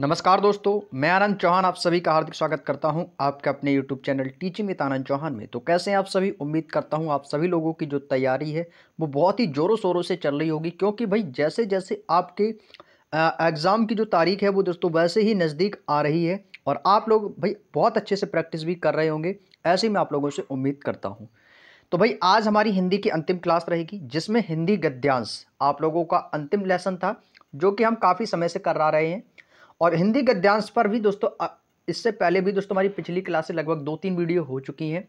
नमस्कार दोस्तों मैं आनंद चौहान आप सभी का हार्दिक स्वागत करता हूं आपके अपने YouTube channel teaching with Anand Chauhan में तो कैसे हैं आप सभी उम्मीद करता हूं आप सभी लोगों की जो तैयारी है वो बहुत ही ज़ोरों शोरों से चल रही होगी क्योंकि भाई जैसे जैसे आपके एग्ज़ाम की जो तारीख है वो दोस्तों वैसे ही नज़दीक आ रही है और आप लोग भाई बहुत अच्छे से प्रैक्टिस भी कर रहे होंगे ऐसे मैं आप लोगों से उम्मीद करता हूँ तो भाई आज हमारी हिंदी की अंतिम क्लास रहेगी जिसमें हिंदी गद्यांश आप लोगों का अंतिम लेसन था जो कि हम काफ़ी समय से करा रहे हैं और हिंदी गद्यांश पर भी दोस्तों इससे पहले भी दोस्तों हमारी पिछली क्लास से लगभग दो तीन वीडियो हो चुकी हैं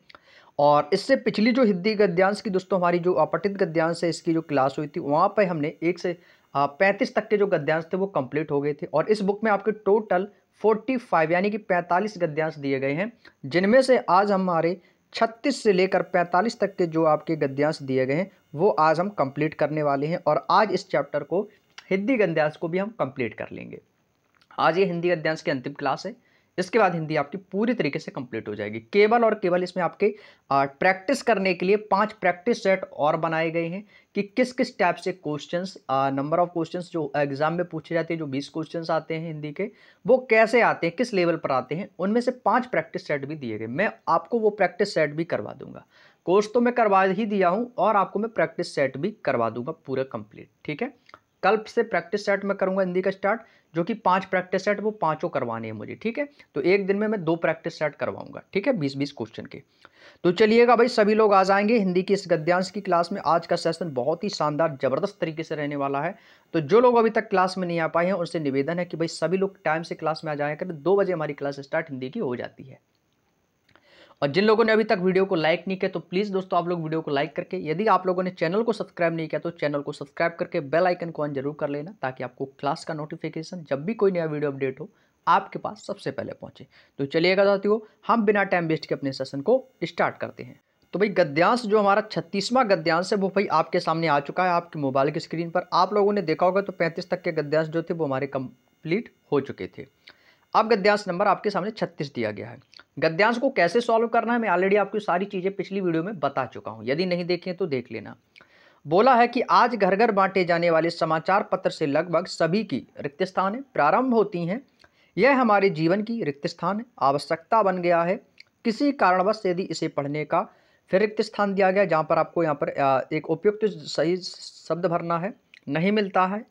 और इससे पिछली जो हिंदी गद्यांश की दोस्तों हमारी जो अपठित गद्यांश है इसकी जो क्लास हुई थी वहाँ पर हमने एक से पैंतीस तक के जो गद्यांश थे वो कंप्लीट हो गए थे और इस बुक में आपके टोटल फोर्टी फाइव यानी कि पैंतालीस गद्यांश दिए गए हैं जिनमें से आज हमारे छत्तीस से लेकर पैंतालीस तक के जो आपके गद्यांश दिए गए हैं वो आज हम कंप्लीट करने वाले हैं और आज इस चैप्टर को हिंदी गद्यांश को भी हम कंप्लीट कर लेंगे आज ये हिंदी अध्यांश की अंतिम क्लास है इसके बाद हिंदी आपकी पूरी तरीके से कंप्लीट हो जाएगी केवल और केवल इसमें आपके प्रैक्टिस करने के लिए पांच प्रैक्टिस सेट और बनाए गए हैं कि किस किस टाइप से क्वेश्चंस नंबर ऑफ क्वेश्चंस जो एग्जाम में पूछे जाते हैं जो 20 क्वेश्चंस आते हैं हिंदी के वो कैसे आते हैं किस लेवल पर आते हैं उनमें से पांच प्रैक्टिस सेट भी दिए गए मैं आपको वो प्रैक्टिस सेट भी करवा दूंगा कोर्स तो मैं करवा ही दिया हूँ और आपको मैं प्रैक्टिस सेट भी करवा दूंगा पूरा कंप्लीट ठीक है कल से प्रैक्टिस सेट मैं करूँगा हिंदी का स्टार्ट जो कि पांच प्रैक्टिस सेट वो पांचों करवाने हैं मुझे ठीक है तो एक दिन में मैं दो प्रैक्टिस सेट करवाऊंगा ठीक है बीस बीस क्वेश्चन के तो चलिएगा भाई सभी लोग आ जाएंगे हिंदी की इस गद्यांश की क्लास में आज का सेशन बहुत ही शानदार जबरदस्त तरीके से रहने वाला है तो जो लोग अभी तक क्लास में नहीं आ पाए हैं उनसे निवेदन है कि भाई सभी लोग टाइम से क्लास में आ जाए करें दो बजे हमारी क्लास स्टार्ट हिंदी की हो जाती है और जिन लोगों ने अभी तक वीडियो को लाइक नहीं किया तो प्लीज़ दोस्तों आप लोग वीडियो को लाइक करके यदि आप लोगों ने चैनल को सब्सक्राइब नहीं किया तो चैनल को सब्सक्राइब करके बेल आइकन को ऑन जरूर कर लेना ताकि आपको क्लास का नोटिफिकेशन जब भी कोई नया वीडियो अपडेट हो आपके पास सबसे पहले पहुंचे तो चलिएगा साथियों हम बिना टाइम वेस्ट के अपने सेशन को स्टार्ट करते हैं तो भाई गद्यांश जो हमारा छत्तीसवां गद्यांश है वो भाई आपके सामने आ चुका है आपके मोबाइल की स्क्रीन पर आप लोगों ने देखा होगा तो पैंतीस तक के गद्यांश जो थे वो हमारे कंप्लीट हो चुके थे अब गद्यांश नंबर आपके सामने छत्तीस दिया गया है गद्यांश को कैसे सॉल्व करना है मैं ऑलरेडी आपको सारी चीज़ें पिछली वीडियो में बता चुका हूँ यदि नहीं देखें तो देख लेना बोला है कि आज घर घर बांटे जाने वाले समाचार पत्र से लगभग सभी की रिक्त स्थान प्रारंभ होती हैं यह हमारे जीवन की रिक्त स्थान आवश्यकता बन गया है किसी कारणवश यदि इसे पढ़ने का फिर रिक्त स्थान दिया गया जहाँ पर आपको यहाँ पर एक उपयुक्त सही शब्द भरना है नहीं मिलता है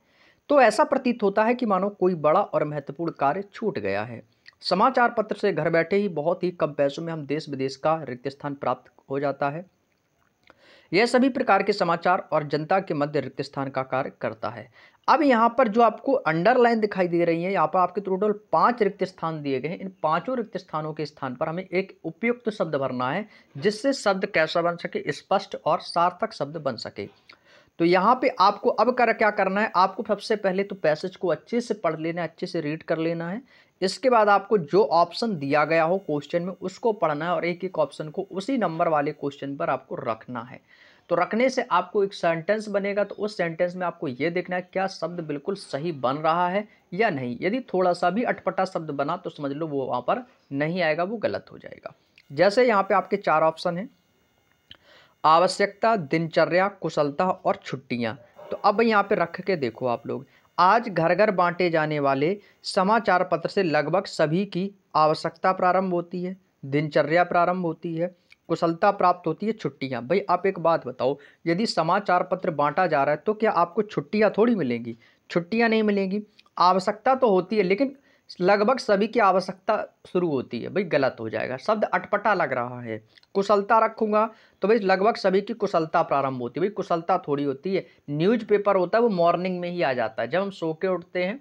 तो ऐसा प्रतीत होता है कि मानो कोई बड़ा और महत्वपूर्ण कार्य छूट गया है समाचार पत्र से घर बैठे ही बहुत ही कम पैसों में हम देश विदेश का रिक्त स्थान प्राप्त हो जाता है यह सभी प्रकार के समाचार और जनता के मध्य रिक्त स्थान का कार्य करता है अब यहाँ पर जो आपको अंडरलाइन दिखाई दे रही है यहाँ पर आपके टोटल पांच रिक्त स्थान दिए गए हैं इन पांचों रिक्त स्थानों के स्थान पर हमें एक उपयुक्त शब्द भरना है जिससे शब्द कैसा बन सके स्पष्ट और सार्थक शब्द बन सके तो यहाँ पे आपको अब कर क्या करना है आपको सबसे पहले तो पैसेज को अच्छे से पढ़ लेना है अच्छे से रीड कर लेना है इसके बाद आपको जो ऑप्शन दिया गया हो क्वेश्चन में उसको पढ़ना है और एक एक ऑप्शन को उसी नंबर वाले क्वेश्चन पर आपको रखना है तो रखने से आपको एक सेंटेंस बनेगा तो उस सेंटेंस में आपको ये देखना है क्या शब्द बिल्कुल सही बन रहा है या नहीं यदि थोड़ा सा भी अटपटा शब्द बना तो समझ लो वो वहाँ पर नहीं आएगा वो गलत हो जाएगा जैसे यहाँ पे आपके चार ऑप्शन हैं आवश्यकता दिनचर्या कुशलता और छुट्टियाँ तो अब यहाँ पे रख के देखो आप लोग आज घर घर बांटे जाने वाले समाचार पत्र से लगभग सभी की आवश्यकता प्रारंभ होती है दिनचर्या प्रारंभ होती है कुशलता प्राप्त होती है छुट्टियाँ भाई आप एक बात बताओ यदि समाचार पत्र बांटा जा रहा है तो क्या आपको छुट्टियाँ थोड़ी मिलेंगी छुट्टियाँ नहीं मिलेंगी आवश्यकता तो होती है लेकिन लगभग सभी की आवश्यकता शुरू होती है भाई गलत हो जाएगा शब्द अटपटा लग रहा है कुशलता रखूंगा तो भाई लगभग सभी की कुशलता प्रारंभ होती है भाई कुशलता थोड़ी होती है न्यूज़पेपर होता है वो मॉर्निंग में ही आ जाता है जब हम सो के उठते हैं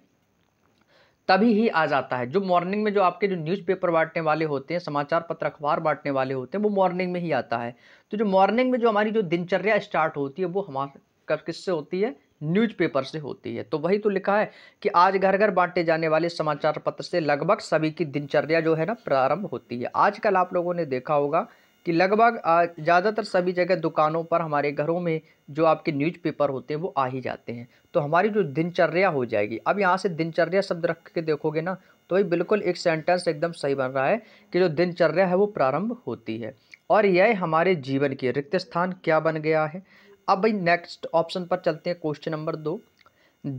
तभी ही आ जाता है जो मॉर्निंग में जो आपके जो न्यूज़पेपर बांटने वाले होते हैं समाचार पत्र अखबार बांटने वाले होते हैं वो मॉर्निंग में ही आता है तो जो मॉर्निंग में जो हमारी जो दिनचर्या स्टार्ट होती है वो हमारे किससे होती है न्यूज़पेपर से होती है तो वही तो लिखा है कि आज घर घर बांटे जाने वाले समाचार पत्र से लगभग सभी की दिनचर्या जो है ना प्रारंभ होती है आजकल आप लोगों ने देखा होगा कि लगभग ज़्यादातर सभी जगह दुकानों पर हमारे घरों में जो आपके न्यूज़पेपर होते हैं वो आ ही जाते हैं तो हमारी जो दिनचर्या हो जाएगी अब यहाँ से दिनचर्या शब्द रख के देखोगे ना तो भाई बिल्कुल एक सेंटेंस एकदम सही बन रहा है कि जो दिनचर्या है वो प्रारंभ होती है और यह हमारे जीवन के रिक्त स्थान क्या बन गया है अब भाई नेक्स्ट ऑप्शन पर चलते हैं क्वेश्चन नंबर दो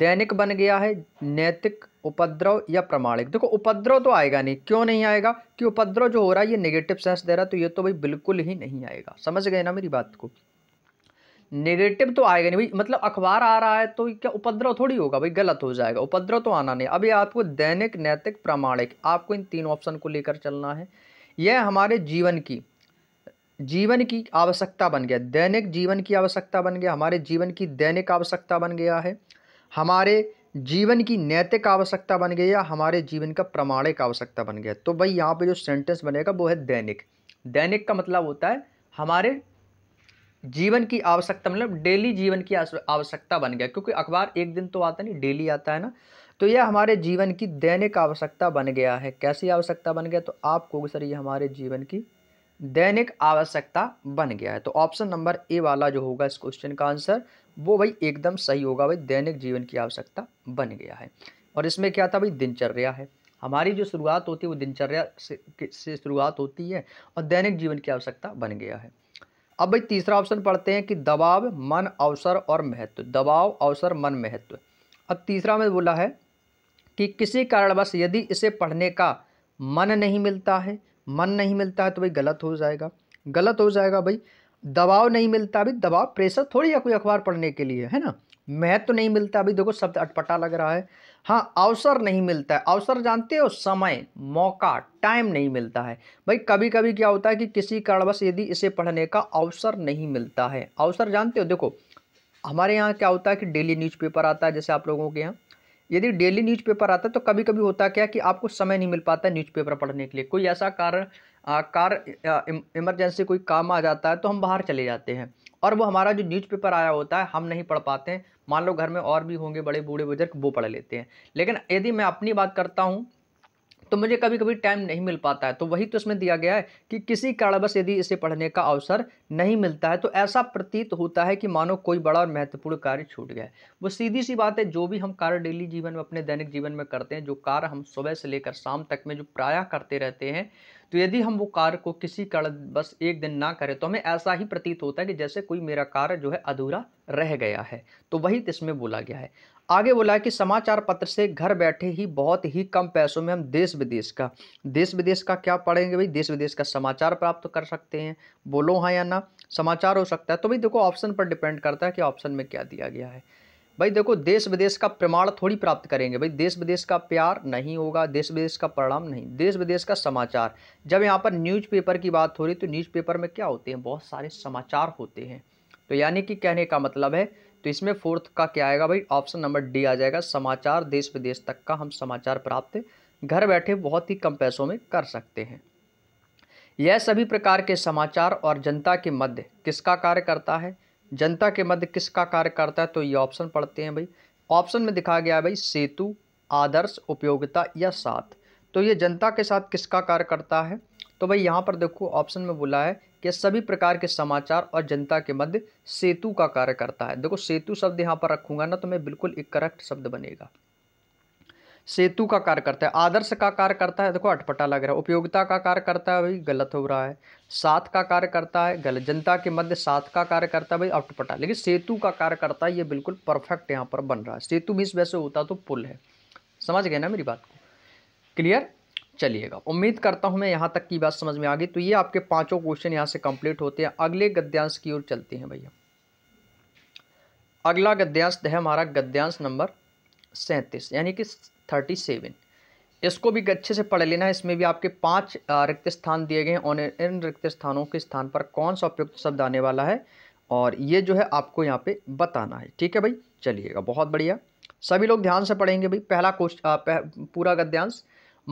दैनिक बन गया है नैतिक उपद्रव या प्रमाणिक देखो उपद्रव तो आएगा नहीं क्यों नहीं आएगा कि उपद्रव जो हो रहा है ये नेगेटिव सेंस दे रहा है तो ये तो भाई बिल्कुल ही नहीं आएगा समझ गए ना मेरी बात को नेगेटिव तो आएगा नहीं भाई मतलब अखबार आ रहा है तो क्या उपद्रव थोड़ी होगा भाई गलत हो जाएगा उपद्रव तो आना नहीं अभी आपको दैनिक नैतिक प्रमाणिक आपको इन तीन ऑप्शन को लेकर चलना है यह हमारे जीवन की जीवन की आवश्यकता बन गया दैनिक जीवन की आवश्यकता बन गया हमारे जीवन की दैनिक आवश्यकता बन गया है हमारे जीवन की नैतिक आवश्यकता बन गई या हमारे जीवन का प्रमाणिक आवश्यकता बन गया तो भाई यहाँ पे जो सेंटेंस बनेगा वो है दैनिक दैनिक का मतलब होता है हमारे जीवन की आवश्यकता मतलब डेली जीवन की आवश्यकता बन गया क्योंकि अखबार एक दिन तो आता नहीं डेली आता है ना तो यह हमारे जीवन की दैनिक आवश्यकता बन गया है कैसी आवश्यकता बन गया तो आपको सर ये हमारे जीवन की दैनिक आवश्यकता बन गया है तो ऑप्शन नंबर ए वाला जो होगा इस क्वेश्चन का आंसर वो भाई एकदम सही होगा भाई दैनिक जीवन की आवश्यकता बन गया है और इसमें क्या था भाई दिनचर्या है हमारी जो शुरुआत होती है वो दिनचर्या से, शुरुआत होती है और दैनिक जीवन की आवश्यकता बन गया है अब भाई तीसरा ऑप्शन पढ़ते हैं कि दबाव मन अवसर और महत्व दबाव अवसर मन महत्व अब तीसरा में बोला है कि किसी कारणवश यदि इसे पढ़ने का मन नहीं मिलता है मन नहीं मिलता है तो भाई गलत हो जाएगा गलत हो जाएगा भाई दबाव नहीं मिलता अभी दबाव प्रेशर थोड़ी है कोई अखबार पढ़ने के लिए है ना महत्व तो नहीं मिलता अभी देखो शब्द अटपटा लग रहा है हाँ अवसर नहीं मिलता है अवसर जानते हो समय मौका टाइम नहीं मिलता है भाई कभी कभी क्या होता है कि किसी कारणवश यदि इसे पढ़ने का अवसर नहीं मिलता है अवसर जानते हो देखो हमारे यहाँ क्या होता है कि डेली न्यूज़पेपर आता है जैसे आप लोगों के यहाँ यदि डेली न्यूज़पेपर आता है तो कभी कभी होता क्या कि आपको समय नहीं मिल पाता न्यूज़पेपर पढ़ने के लिए कोई ऐसा कारण कार इमरजेंसी कोई काम आ जाता है तो हम बाहर चले जाते हैं और वो हमारा जो न्यूज़पेपर आया होता है हम नहीं पढ़ पाते हैं मान लो घर में और भी होंगे बड़े बूढ़े बुजुर्ग वो पढ़ लेते हैं लेकिन यदि मैं अपनी बात करता हूँ तो मुझे कभी कभी टाइम नहीं मिल पाता है तो वही तो इसमें दिया गया है कि किसी कारणवश यदि इसे पढ़ने का अवसर नहीं मिलता है तो ऐसा प्रतीत होता है कि मानो कोई बड़ा और महत्वपूर्ण कार्य छूट गया है वो सीधी सी बात है जो भी हम कार्य डेली जीवन में अपने दैनिक जीवन में करते हैं जो कार्य हम सुबह से लेकर शाम तक में जो प्रायः करते रहते हैं तो यदि हम वो कार्य को किसी कारण बस एक दिन ना करें तो हमें ऐसा ही प्रतीत होता है कि जैसे कोई मेरा कार्य जो है अधूरा रह गया है तो वही इसमें बोला गया है आगे बोला है कि समाचार पत्र से घर बैठे ही बहुत ही कम पैसों में हम देश विदेश का देश विदेश का क्या पढ़ेंगे भाई देश विदेश का समाचार प्राप्त कर सकते हैं बोलो हाँ या ना समाचार हो सकता है तो भाई देखो ऑप्शन पर डिपेंड करता है कि ऑप्शन में क्या दिया गया है भाई देखो देश विदेश का प्रमाण थोड़ी प्राप्त करेंगे भाई देश विदेश का प्यार नहीं होगा देश विदेश का परिणाम नहीं देश विदेश का समाचार जब यहाँ पर न्यूज़पेपर की बात हो रही तो न्यूज़पेपर में क्या होते हैं बहुत सारे समाचार होते हैं तो यानी कि कहने का मतलब है तो इसमें फोर्थ का क्या आएगा भाई ऑप्शन नंबर डी आ जाएगा समाचार देश विदेश तक का हम समाचार प्राप्त घर बैठे बहुत ही कम पैसों में कर सकते हैं यह सभी प्रकार के समाचार और जनता के मध्य किसका कार्य करता है जनता के मध्य किसका कार्य करता है तो ये ऑप्शन पढ़ते हैं भाई ऑप्शन में दिखा गया है भाई सेतु आदर्श उपयोगिता या साथ तो ये जनता के साथ किसका कार्य करता है तो भाई यहाँ पर देखो ऑप्शन में बोला है कि सभी प्रकार के समाचार और जनता के मध्य सेतु का कार्य करता है देखो सेतु शब्द यहाँ पर रखूंगा ना तो मैं बिल्कुल एक करेक्ट शब्द बनेगा सेतु का कार्य करता है आदर्श का कार्य करता है देखो अटपटा लग रहा है उपयोगिता का कार्य करता है भाई गलत हो रहा है साथ का कार्य करता है गलत जनता के मध्य साथ का कार्य करता है भाई अटपटा लेकिन सेतु का कार्य करता है ये बिल्कुल परफेक्ट यहाँ पर बन रहा है सेतु मिस वैसे होता तो पुल है समझ गए ना मेरी बात को क्लियर चलिएगा उम्मीद करता हूँ मैं यहाँ तक की बात समझ में आ गई तो ये आपके पाँचों क्वेश्चन यहाँ से कंप्लीट होते हैं अगले गद्यांश की ओर चलते हैं भैया अगला गद्यांश है हमारा गद्यांश नंबर सैंतीस यानी कि थर्टी सेवन इसको भी अच्छे से पढ़ लेना है इसमें भी आपके पांच रिक्त स्थान दिए गए हैं और इन रिक्त स्थानों के स्थान पर कौन सा उपयुक्त शब्द आने वाला है और ये जो है आपको यहाँ पे बताना है ठीक है भाई चलिएगा बहुत बढ़िया सभी लोग ध्यान से पढ़ेंगे भाई पहला क्वेश्चन पूरा गद्यांश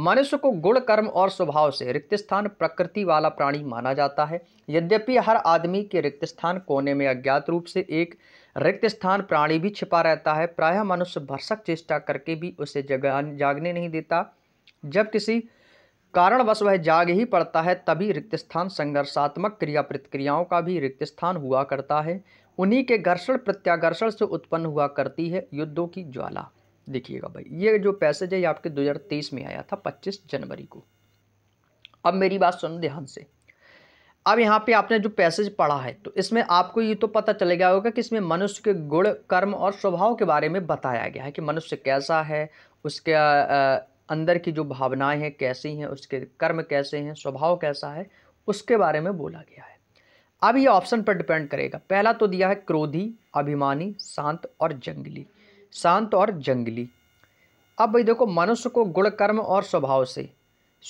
मनुष्य को गुण कर्म और स्वभाव से रिक्त स्थान प्रकृति वाला प्राणी माना जाता है यद्यपि हर आदमी के रिक्त स्थान कोने में अज्ञात रूप से एक रिक्त स्थान प्राणी भी छिपा रहता है प्रायः मनुष्य भरसक चेष्टा करके भी उसे जगा जागने नहीं देता जब किसी कारणवश वह जाग ही पड़ता है तभी रिक्त स्थान संघर्षात्मक क्रिया प्रतिक्रियाओं का भी रिक्त स्थान हुआ करता है उन्हीं के घर्षण प्रत्याघर्षण से उत्पन्न हुआ करती है युद्धों की ज्वाला देखिएगा भाई ये जो पैसेज है ये आपके 2023 में आया था 25 जनवरी को अब मेरी बात सुन ध्यान से अब यहाँ पे आपने जो पैसेज पढ़ा है तो इसमें आपको ये तो पता चले गया होगा कि इसमें मनुष्य के गुण कर्म और स्वभाव के बारे में बताया गया है कि मनुष्य कैसा है उसके अंदर की जो भावनाएं हैं कैसी हैं उसके कर्म कैसे हैं स्वभाव कैसा है उसके बारे में बोला गया है अब ये ऑप्शन पर डिपेंड करेगा पहला तो दिया है क्रोधी अभिमानी शांत और जंगली शांत और जंगली अब भाई देखो मनुष्य को गुण कर्म और स्वभाव से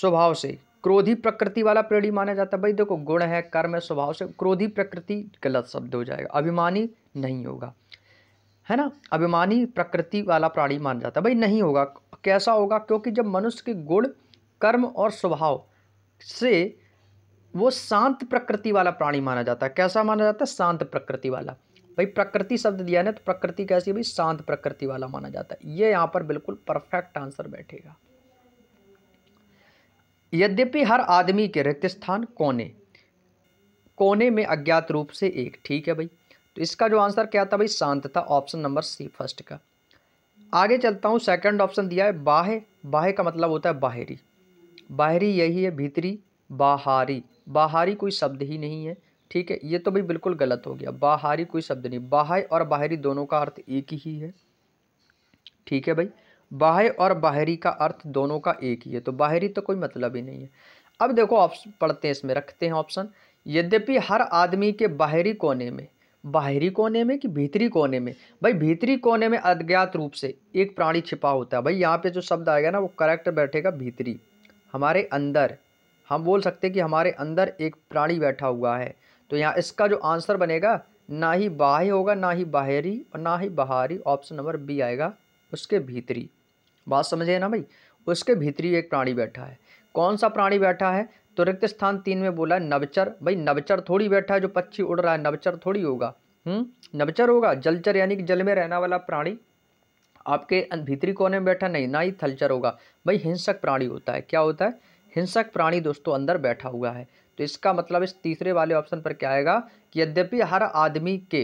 स्वभाव से क्रोधी प्रकृति वाला प्रेड़ी माना जाता है भाई देखो गुण है कर्म है स्वभाव से क्रोधी प्रकृति गलत शब्द हो जाएगा अभिमानी नहीं होगा है ना अभिमानी प्रकृति वाला प्राणी माना जाता है भाई नहीं होगा कैसा होगा क्योंकि जब मनुष्य के गुण कर्म और स्वभाव से वो शांत प्रकृति वाला प्राणी माना जाता है कैसा माना जाता है शांत प्रकृति वाला भाई प्रकृति शब्द दिया ना तो प्रकृति कैसी भाई शांत प्रकृति वाला माना जाता है ये यहाँ पर बिल्कुल परफेक्ट आंसर बैठेगा यद्यपि हर आदमी के रिक्त स्थान कोने कोने में अज्ञात रूप से एक ठीक है भाई तो इसका जो आंसर क्या था भाई शांत था ऑप्शन नंबर सी फर्स्ट का आगे चलता हूँ सेकंड ऑप्शन दिया है बाहे बाहे का मतलब होता है बाहरी बाहरी यही है भीतरी बाहरी बाहरी कोई शब्द ही नहीं है ठीक है ये तो भाई बिल्कुल गलत हो गया बाहरी कोई शब्द नहीं बाह्य और बाहरी दोनों का अर्थ एक ही है ठीक है भाई बाह्य और बाहरी का अर्थ दोनों का एक ही है तो बाहरी तो कोई मतलब ही नहीं है अब देखो ऑप्शन पढ़ते हैं इसमें रखते हैं ऑप्शन यद्यपि हर आदमी के बाहरी कोने में बाहरी कोने में कि भीतरी कोने में भाई भीतरी कोने में अज्ञात रूप से एक प्राणी छिपा होता है भाई यहाँ पे जो शब्द आएगा ना वो करेक्ट बैठेगा भीतरी हमारे अंदर हम बोल सकते हैं कि हमारे अंदर एक प्राणी बैठा हुआ है तो यहाँ इसका जो आंसर बनेगा ना ही बाह्य होगा ना ही बाहरी और ना ही बाहरी ऑप्शन नंबर बी आएगा उसके भीतरी बात समझे ना भाई उसके भीतरी एक प्राणी बैठा है कौन सा प्राणी बैठा है तो रिक्त स्थान तीन में बोला है नवचर भाई नवचर थोड़ी बैठा है जो पक्षी उड़ रहा है नवचर थोड़ी होगा हम्म नवचर होगा जलचर यानी कि जल में रहने वाला प्राणी आपके अं-, भीतरी कोने में बैठा नहीं ना ही थलचर होगा भाई हिंसक प्राणी होता है क्या होता है हिंसक प्राणी दोस्तों अंदर बैठा हुआ है तो इसका मतलब इस तीसरे वाले ऑप्शन पर क्या आएगा कि यद्यपि हर आदमी के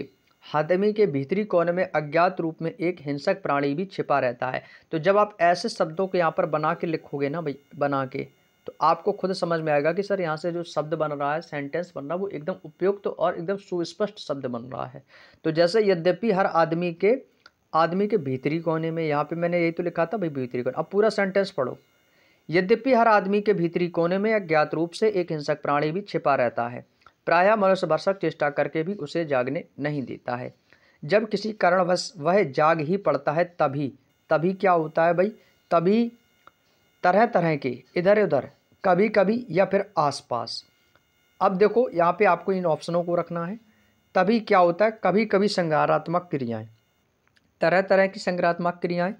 हाथमी के भीतरी कोने में अज्ञात रूप में एक हिंसक प्राणी भी छिपा रहता है तो जब आप ऐसे शब्दों को यहाँ पर बना के लिखोगे ना भाई बना के तो आपको खुद समझ में आएगा कि सर यहाँ से जो शब्द बन रहा है सेंटेंस बन रहा है वो एकदम उपयुक्त तो और एकदम सुस्पष्ट शब्द बन रहा है तो जैसे यद्यपि हर आदमी के आदमी के भीतरी कोने में यहाँ पर मैंने यही तो लिखा था भाई भीतरी कोने अब पूरा सेंटेंस पढ़ो यद्यपि हर आदमी के भीतरी कोने में अज्ञात रूप से एक हिंसक प्राणी भी छिपा रहता है प्रायः मनुष्य भरसक चेष्टा करके भी उसे जागने नहीं देता है जब किसी कारणवश वह जाग ही पड़ता है तभी तभी क्या होता है भाई तभी तरह तरह के इधर उधर कभी कभी या फिर आसपास अब देखो यहाँ पे आपको इन ऑप्शनों को रखना है तभी क्या होता है कभी कभी संगारात्मक क्रियाएं तरह तरह की संगारात्मक क्रियाएं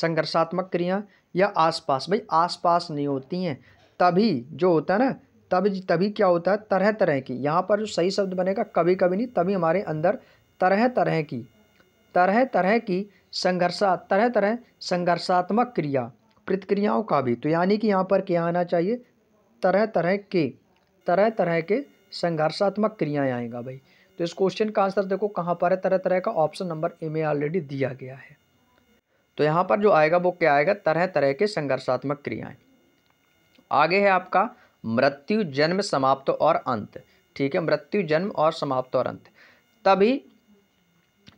संघर्षात्मक क्रियाएं या आसपास भाई आसपास नहीं होती हैं तभी जो होता है ना तब तभी क्या होता है तरह तरह की यहाँ पर जो सही शब्द बनेगा कभी कभी नहीं तभी हमारे अंदर तरह तरह की तरह तरह की संघर्षा तरह तरह संघर्षात्मक क्रिया प्रतिक्रियाओं का भी तो यानी कि यहाँ पर क्या आना चाहिए तरह तरह के तरह तरह के संघर्षात्मक क्रियाएँ आएगा भाई तो इस क्वेश्चन का आंसर देखो कहाँ पर है तरह तरह का ऑप्शन नंबर ए में ऑलरेडी दिया गया है तो यहाँ पर जो आएगा वो क्या आएगा तरह तरह के संघर्षात्मक क्रियाएँ आगे है आपका मृत्यु जन्म समाप्त और अंत ठीक है मृत्यु जन्म और समाप्त और अंत तभी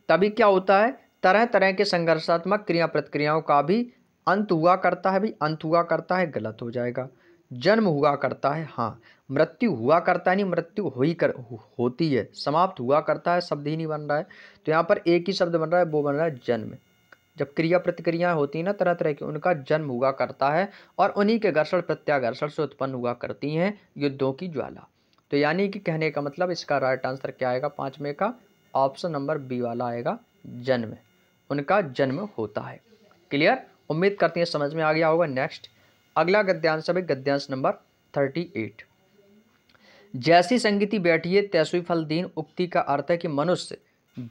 तभी क्या होता है तरह तरह के संघर्षात्मक क्रिया प्रतिक्रियाओं का भी अंत हुआ करता है भी अंत हुआ करता है गलत हो जाएगा जन्म हुआ करता है हाँ मृत्यु हुआ करता है नहीं मृत्यु हो ही कर होती है समाप्त हुआ करता है शब्द ही नहीं बन रहा है तो यहाँ पर एक ही शब्द बन रहा है वो बन रहा है जन्म जब क्रिया प्रतिक्रियाएं होती है ना तरह तरह की उनका जन्म हुआ करता है और उन्हीं के घर्षण प्रत्याघर्षण से उत्पन्न हुआ करती हैं युद्धों की ज्वाला तो यानी कि कहने का मतलब इसका राइट आंसर क्या आएगा पाँचवें का ऑप्शन नंबर बी वाला आएगा जन्म उनका जन्म होता है क्लियर उम्मीद करती हैं समझ में आ गया होगा नेक्स्ट अगला गद्यांश अभी गद्यांश नंबर थर्टी एट जैसी संगीति बैठिए तैसुई फल दीन उक्ति का अर्थ है कि मनुष्य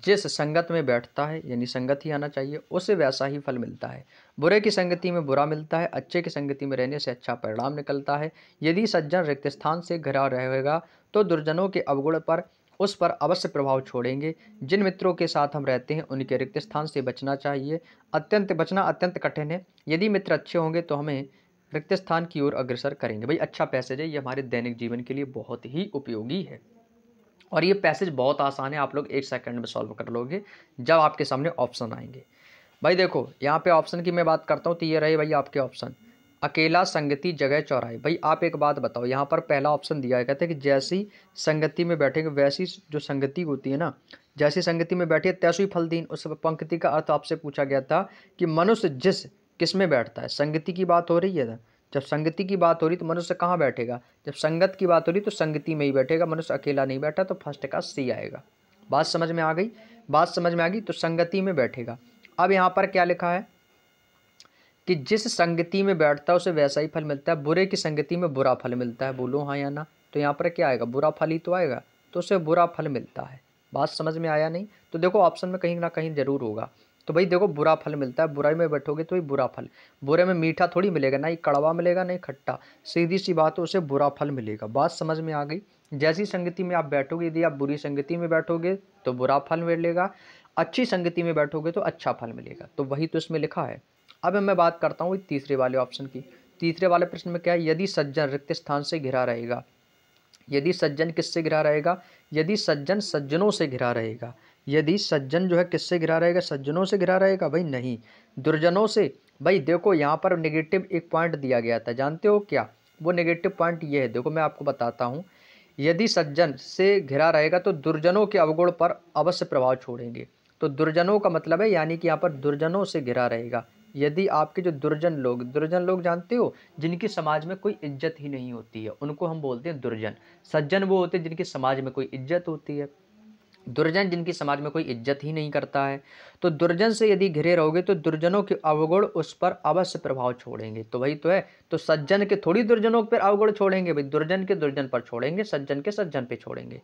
जिस संगत में बैठता है यानी संगत ही आना चाहिए उसे वैसा ही फल मिलता है बुरे की संगति में बुरा मिलता है अच्छे की संगति में रहने से अच्छा परिणाम निकलता है यदि सज्जन रिक्त स्थान से घिरा रहेगा तो दुर्जनों के अवगुण पर उस पर अवश्य प्रभाव छोड़ेंगे जिन मित्रों के साथ हम रहते हैं उनके रिक्त स्थान से बचना चाहिए अत्यंत बचना अत्यंत कठिन है यदि मित्र अच्छे होंगे तो हमें रिक्त स्थान की ओर अग्रसर करेंगे भाई अच्छा पैसेज है ये हमारे दैनिक जीवन के लिए बहुत ही उपयोगी है और ये पैसेज बहुत आसान है आप लोग एक सेकंड में सॉल्व कर लोगे जब आपके सामने ऑप्शन आएंगे भाई देखो यहाँ पे ऑप्शन की मैं बात करता हूँ तो ये रहे भाई आपके ऑप्शन अकेला संगति जगह चौराहे भाई आप एक बात बताओ यहाँ पर पहला ऑप्शन दिया है कहते हैं कि जैसी संगति में बैठेंगे वैसी जो संगति होती है ना जैसी संगति में बैठे तैसु ही फल उस पंक्ति का अर्थ आपसे पूछा गया था कि मनुष्य जिस किस में बैठता है संगति की बात हो रही है ना जब संगति की बात हो रही तो मनुष्य कहाँ बैठेगा जब संगत की बात हो रही तो संगति में ही बैठेगा मनुष्य अकेला नहीं बैठा तो फर्स्ट का सी आएगा बात समझ में आ गई बात समझ में आ गई तो संगति में बैठेगा अब यहाँ पर क्या लिखा है कि जिस संगति में बैठता है उसे वैसा ही फल मिलता है बुरे की संगति में बुरा फल मिलता है बोलो हाँ या ना तो यहाँ पर क्या आएगा बुरा फल ही तो आएगा तो उसे बुरा फल मिलता है बात समझ में आया नहीं तो देखो ऑप्शन में कहीं ना कहीं ज़रूर होगा तो भाई देखो बुरा फल मिलता है बुराई में बैठोगे तो ही बुरा फल बुरे में मीठा थोड़ी मिलेगा ना ही कड़वा मिलेगा ना ही खट्टा सीधी सी बात है उसे बुरा फल मिलेगा बात समझ में आ गई जैसी संगति में आप बैठोगे यदि आप बुरी संगति में बैठोगे तो बुरा फल मिलेगा अच्छी संगति में बैठोगे तो अच्छा फल मिलेगा तो वही तो इसमें लिखा है अब मैं बात करता हूँ तीसरे वाले ऑप्शन की तीसरे वाले प्रश्न में क्या है यदि सज्जन रिक्त स्थान से घिरा रहेगा यदि सज्जन किससे घिरा रहेगा यदि सज्जन सज्जनों से घिरा रहेगा यदि सज्जन जो है किससे घिरा रहेगा सज्जनों से घिरा रहेगा भाई नहीं दुर्जनों से भाई देखो यहाँ पर नेगेटिव एक पॉइंट दिया गया था जानते हो क्या वो नेगेटिव पॉइंट ये है देखो मैं आपको बताता हूँ यदि सज्जन से घिरा रहेगा तो दुर्जनों के अवगुण पर अवश्य प्रभाव छोड़ेंगे तो दुर्जनों का मतलब है यानी कि यहाँ पर दुर्जनों से घिरा रहेगा यदि आपके जो दुर्जन लोग दुर्जन लोग जानते हो जिनकी समाज में कोई इज्जत ही नहीं होती है उनको हम बोलते हैं दुर्जन सज्जन वो होते हैं जिनकी समाज में कोई इज्जत होती है दुर्जन जिनकी समाज में कोई इज्जत ही नहीं करता है तो दुर्जन से यदि घिरे रहोगे तो दुर्जनों के अवगुण उस पर अवश्य प्रभाव छोड़ेंगे तो वही तो है तो सज्जन के थोड़ी दुर्जनों पर अवगुण छोड़ेंगे भाई दुर्जन के दुर्जन पर छोड़ेंगे सज्जन के सज्जन पे छोड़ेंगे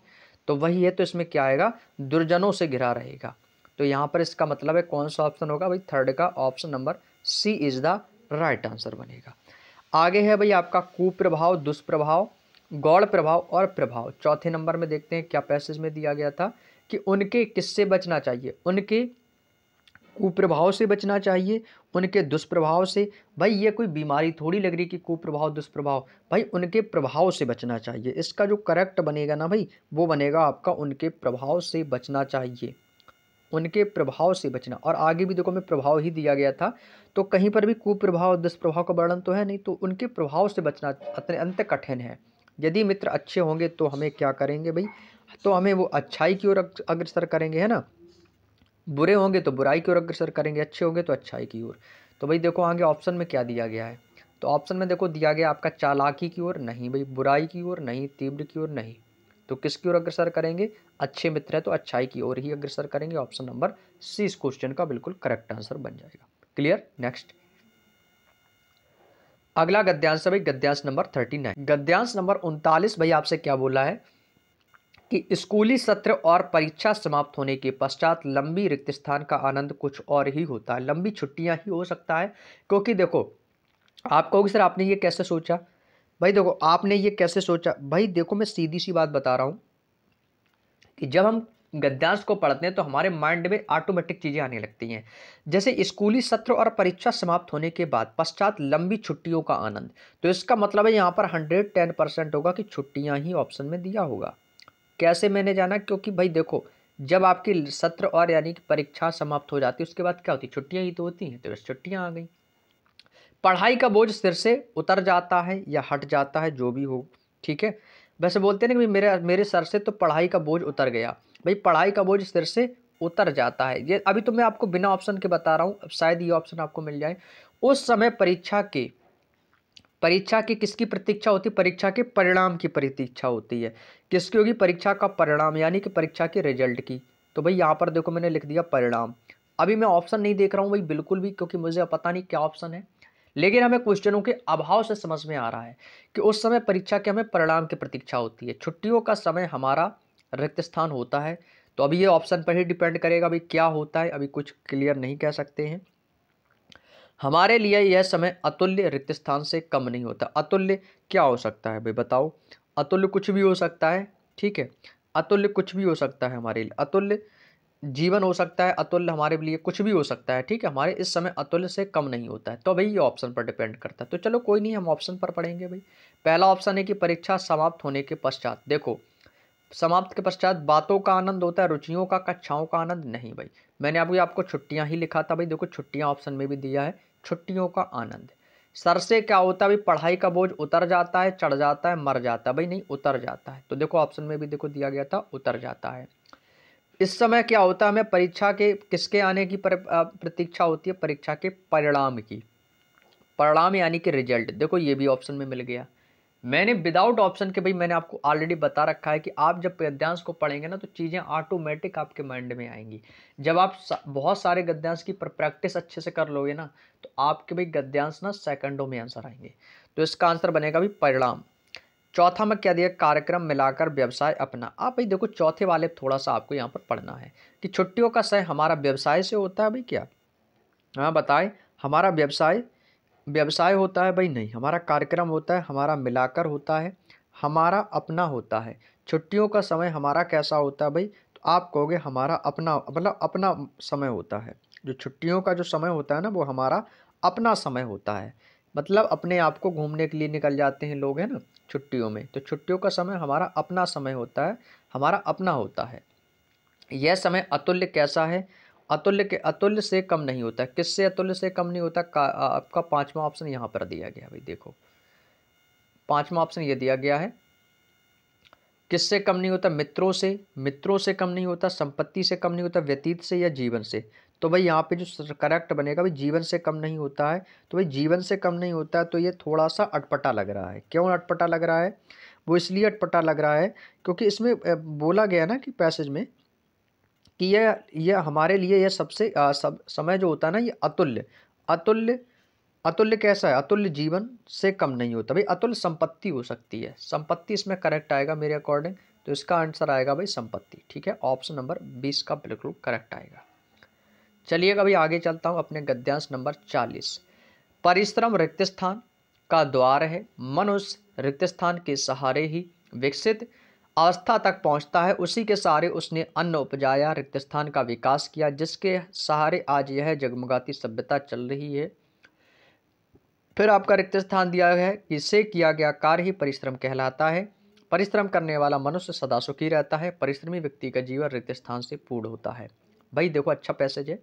तो वही है तो इसमें क्या आएगा दुर्जनों से घिरा रहेगा तो यहाँ पर इसका मतलब है कौन सा ऑप्शन होगा भाई थर्ड का option number C is the right answer बनेगा आगे है भाई आपका कुप्रभाव दुष्प्रभाव गौड़ प्रभाव और प्रभाव चौथे नंबर में देखते हैं क्या पैसेज में दिया गया था कि उनके किससे बचना चाहिए उनके कुप्रभाव से बचना चाहिए उनके दुष्प्रभाव से भाई ये कोई बीमारी थोड़ी लग रही कि कुप्रभाव दुष्प्रभाव भाई उनके प्रभाव से बचना चाहिए इसका जो करेक्ट बनेगा ना भाई वो बनेगा आपका उनके प्रभाव से बचना चाहिए उनके प्रभाव से बचना और आगे भी देखो हमें प्रभाव ही दिया गया था तो कहीं पर भी कुप्रभाव दुष्प्रभाव का वर्णन तो है नहीं तो उनके प्रभाव से बचना अत्यंत कठिन है यदि मित्र अच्छे होंगे तो हमें क्या करेंगे भाई तो हमें वो अच्छाई की ओर अग्रसर करेंगे है ना बुरे होंगे तो बुराई की ओर अग्रसर करेंगे अच्छे होंगे तो अच्छाई की ओर तो भाई देखो आगे ऑप्शन में क्या दिया गया है तो ऑप्शन में देखो दिया गया आपका चालाकी की ओर नहीं भाई बुराई की ओर नहीं तीव्र की ओर नहीं तो किसकी ओर अग्रसर करेंगे अच्छे मित्र है तो अच्छाई की ओर ही अग्रसर करेंगे ऑप्शन नंबर सी इस क्वेश्चन का बिल्कुल करेक्ट आंसर बन जाएगा क्लियर नेक्स्ट अगला गद्यांश है भाई गद्यांश नंबर थर्टी नाइन गद्यांश नंबर उनतालीस भाई आपसे क्या बोला है कि स्कूली सत्र और परीक्षा समाप्त होने के पश्चात लंबी रिक्त स्थान का आनंद कुछ और ही होता है लंबी छुट्टियां ही हो सकता है क्योंकि देखो आप कहोगे सर आपने ये कैसे सोचा भाई देखो आपने ये कैसे सोचा भाई देखो मैं सीधी सी बात बता रहा हूँ कि जब हम गद्यांश को पढ़ते हैं तो हमारे माइंड में ऑटोमेटिक चीज़ें आने लगती हैं जैसे स्कूली सत्र और परीक्षा समाप्त होने के बाद पश्चात लंबी छुट्टियों का आनंद तो इसका मतलब है यहाँ पर हंड्रेड टेन परसेंट होगा कि छुट्टियाँ ही ऑप्शन में दिया होगा कैसे मैंने जाना क्योंकि भाई देखो जब आपकी सत्र और यानी कि परीक्षा समाप्त हो जाती है उसके बाद क्या होती है छुट्टियाँ ही तो होती हैं तो बस छुट्टियाँ आ गई पढ़ाई का बोझ सिर से उतर जाता है या हट जाता है जो भी हो ठीक है वैसे बोलते हैं ना कि मेरे मेरे सर से तो पढ़ाई का बोझ उतर गया भाई पढ़ाई का बोझ सिर से उतर जाता है ये अभी तो मैं आपको बिना ऑप्शन के बता रहा हूँ शायद ये ऑप्शन आपको मिल जाए उस समय परीक्षा के परीक्षा की किसकी प्रतीक्षा होती है परीक्षा के परिणाम की प्रतीक्षा होती है किसकी होगी परीक्षा का परिणाम यानी कि परीक्षा के रिजल्ट की तो भाई यहाँ पर देखो मैंने लिख दिया परिणाम अभी मैं ऑप्शन नहीं देख रहा हूँ भाई बिल्कुल भी क्योंकि मुझे पता नहीं क्या ऑप्शन है लेकिन हमें क्वेश्चनों के अभाव से समझ में आ रहा है कि उस समय परीक्षा के हमें परिणाम की प्रतीक्षा होती है छुट्टियों का समय हमारा रिक्त स्थान होता है तो अभी ये ऑप्शन पर ही डिपेंड करेगा अभी क्या होता है अभी कुछ क्लियर नहीं कह सकते हैं हमारे लिए यह समय अतुल्य रिक्त स्थान से कम नहीं होता अतुल्य क्या हो सकता है भाई बताओ अतुल्य कुछ भी हो सकता है ठीक है अतुल्य कुछ भी हो सकता है हमारे लिए अतुल्य जीवन हो सकता है अतुल्य हमारे लिए कुछ भी हो सकता है ठीक है हमारे इस समय अतुल्य से कम नहीं होता है तो भाई ये ऑप्शन पर डिपेंड करता है तो चलो कोई नहीं हम ऑप्शन पर पढ़ेंगे भाई पहला ऑप्शन है कि परीक्षा समाप्त होने के पश्चात देखो समाप्त के पश्चात बातों का आनंद होता है रुचियों का कक्षाओं का आनंद नहीं भाई मैंने अभी आपको छुट्टियां ही लिखा था भाई देखो छुट्टियां ऑप्शन में भी दिया है छुट्टियों का आनंद सर से क्या होता है भाई पढ़ाई का बोझ उतर जाता है चढ़ जाता है मर जाता है भाई नहीं उतर जाता है तो देखो ऑप्शन में भी देखो दिया गया था उतर जाता है इस समय क्या होता है हमें परीक्षा के किसके आने की प्रतीक्षा होती है परीक्षा के परिणाम की परिणाम यानी कि रिजल्ट देखो ये भी ऑप्शन में मिल गया मैंने विदाउट ऑप्शन के भाई मैंने आपको ऑलरेडी बता रखा है कि आप जब गद्यांश को पढ़ेंगे ना तो चीज़ें ऑटोमेटिक आपके माइंड में आएंगी जब आप बहुत सारे गद्यांश की प्रैक्टिस अच्छे से कर लोगे ना तो आपके भाई गद्यांश ना सेकंडों में आंसर आएंगे तो इसका आंसर बनेगा भाई परिणाम चौथा में क्या दिया कार्यक्रम मिलाकर व्यवसाय अपना आप भाई देखो चौथे वाले थोड़ा सा आपको यहाँ पर पढ़ना है कि छुट्टियों का सह हमारा व्यवसाय से होता है भाई क्या हाँ बताएं हमारा व्यवसाय व्यवसाय होता है भाई नहीं हमारा कार्यक्रम होता है हमारा मिलाकर होता है हमारा अपना होता है छुट्टियों का समय हमारा कैसा होता है भाई तो आप कहोगे हमारा अपना मतलब अपना समय होता है जो छुट्टियों का जो समय होता है ना वो हमारा अपना समय होता है मतलब अपने आप को घूमने के लिए निकल जाते हैं लोग हैं ना छुट्टियों में तो छुट्टियों का समय हमारा अपना समय होता है हमारा अपना होता है यह समय अतुल्य कैसा है अतुल्य के अतुल्य से कम नहीं होता किससे अतुल्य से कम नहीं होता का, आपका पांचवा ऑप्शन यहाँ पर दिया गया भाई देखो पांचवा ऑप्शन ये दिया गया है किससे कम नहीं होता मित्रों से मित्रों से कम नहीं होता संपत्ति से कम नहीं होता व्यतीत से या जीवन से तो भाई यहाँ पे जो करेक्ट बनेगा भाई जीवन से कम नहीं होता है तो भाई जीवन से कम नहीं होता है तो ये थोड़ा सा अटपटा लग रहा है क्यों अटपटा लग रहा है वो इसलिए अटपटा लग रहा है क्योंकि इसमें बोला गया ना कि पैसेज में कि यह यह हमारे लिए यह सबसे आ, सब समय जो होता है ना ये अतुल्य अतुल्य अतुल्य कैसा है अतुल्य जीवन से कम नहीं होता भाई अतुल्य संपत्ति हो सकती है संपत्ति इसमें करेक्ट आएगा मेरे अकॉर्डिंग तो इसका आंसर आएगा भाई संपत्ति ठीक है ऑप्शन नंबर बीस का बिल्कुल करेक्ट आएगा चलिएगा भाई आगे चलता हूँ अपने गद्यांश नंबर चालीस परिश्रम रिक्त स्थान का द्वार है मनुष्य रिक्त स्थान के सहारे ही विकसित आस्था तक पहुंचता है उसी के सहारे उसने अन्न उपजाया रिक्त स्थान का विकास किया जिसके सहारे आज यह जगमगाती सभ्यता चल रही है फिर आपका रिक्त स्थान दिया है कि से किया गया कार्य ही परिश्रम कहलाता है परिश्रम करने वाला मनुष्य सदा सुखी रहता है परिश्रमी व्यक्ति का जीवन रिक्त स्थान से पूर्ण होता है भाई देखो अच्छा पैसेज है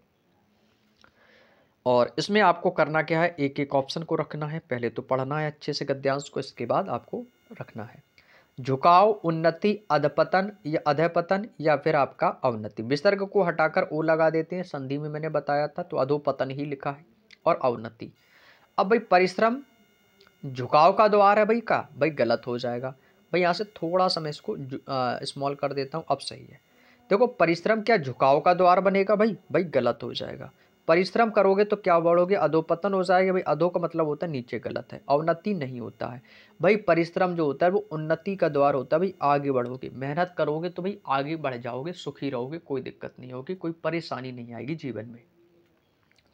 और इसमें आपको करना क्या है एक एक ऑप्शन को रखना है पहले तो पढ़ना है अच्छे से गद्यांश को इसके बाद आपको रखना है झुकाव उन्नति अधपतन या अधपतन या फिर आपका अवनति विसर्ग को हटाकर ओ लगा देते हैं संधि में मैंने बताया था तो अधोपतन ही लिखा है और अवनति अब भाई परिश्रम झुकाव का द्वार है भाई का भाई गलत हो जाएगा भाई यहाँ से थोड़ा सा मैं इसको स्मॉल कर देता हूँ अब सही है देखो परिश्रम क्या झुकाव का द्वार बनेगा भाई भाई गलत हो जाएगा परिश्रम करोगे तो क्या बढ़ोगे अधोपतन हो जाएगा भाई अधो का मतलब होता है नीचे गलत है अवनति नहीं होता है भाई परिश्रम जो होता है वो उन्नति का द्वार होता है भाई आगे बढ़ोगे मेहनत करोगे तो भाई आगे बढ़ जाओगे सुखी रहोगे कोई दिक्कत नहीं होगी कोई परेशानी नहीं आएगी जीवन में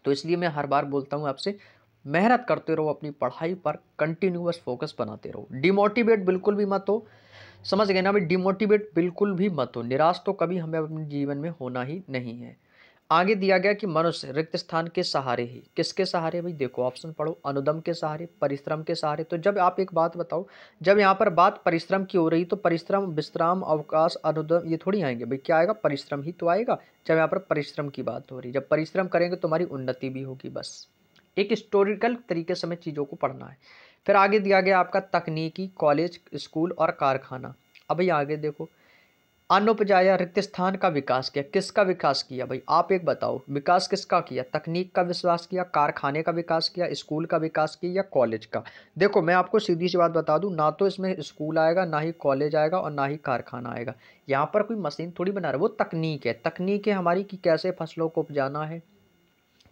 तो इसलिए मैं हर बार बोलता हूँ आपसे मेहनत करते रहो अपनी पढ़ाई पर कंटिन्यूस फोकस बनाते रहो डिमोटिवेट बिल्कुल भी मत हो समझ गए ना भाई डिमोटिवेट बिल्कुल भी मत हो निराश तो कभी हमें अपने जीवन में होना ही नहीं है आगे दिया गया कि मनुष्य रिक्त स्थान के सहारे ही किसके सहारे भाई देखो ऑप्शन पढ़ो अनुदम के सहारे परिश्रम के सहारे तो जब आप एक बात बताओ जब यहाँ पर बात परिश्रम की हो रही तो परिश्रम विश्राम अवकाश अनुदम ये थोड़ी आएंगे भाई क्या आएगा परिश्रम ही तो आएगा जब यहाँ पर परिश्रम की बात हो रही जब परिश्रम करेंगे तुम्हारी उन्नति भी होगी बस एक हिस्टोरिकल तरीके से हमें चीज़ों को पढ़ना है फिर आगे दिया गया आपका तकनीकी कॉलेज स्कूल और कारखाना अभी आगे देखो अनुपजाया रिक्त स्थान का विकास किया किसका विकास किया भाई आप एक बताओ विकास किसका किया तकनीक का विश्वास किया कारखाने का विकास किया स्कूल का विकास किया या कॉलेज का देखो मैं आपको सीधी सी बात बता दूं ना तो इसमें स्कूल आएगा ना ही कॉलेज आएगा और ना ही कारखाना आएगा यहाँ पर कोई मशीन थोड़ी बना रहा वो तकनीक है तकनीक है हमारी कि कैसे फसलों को उपजाना है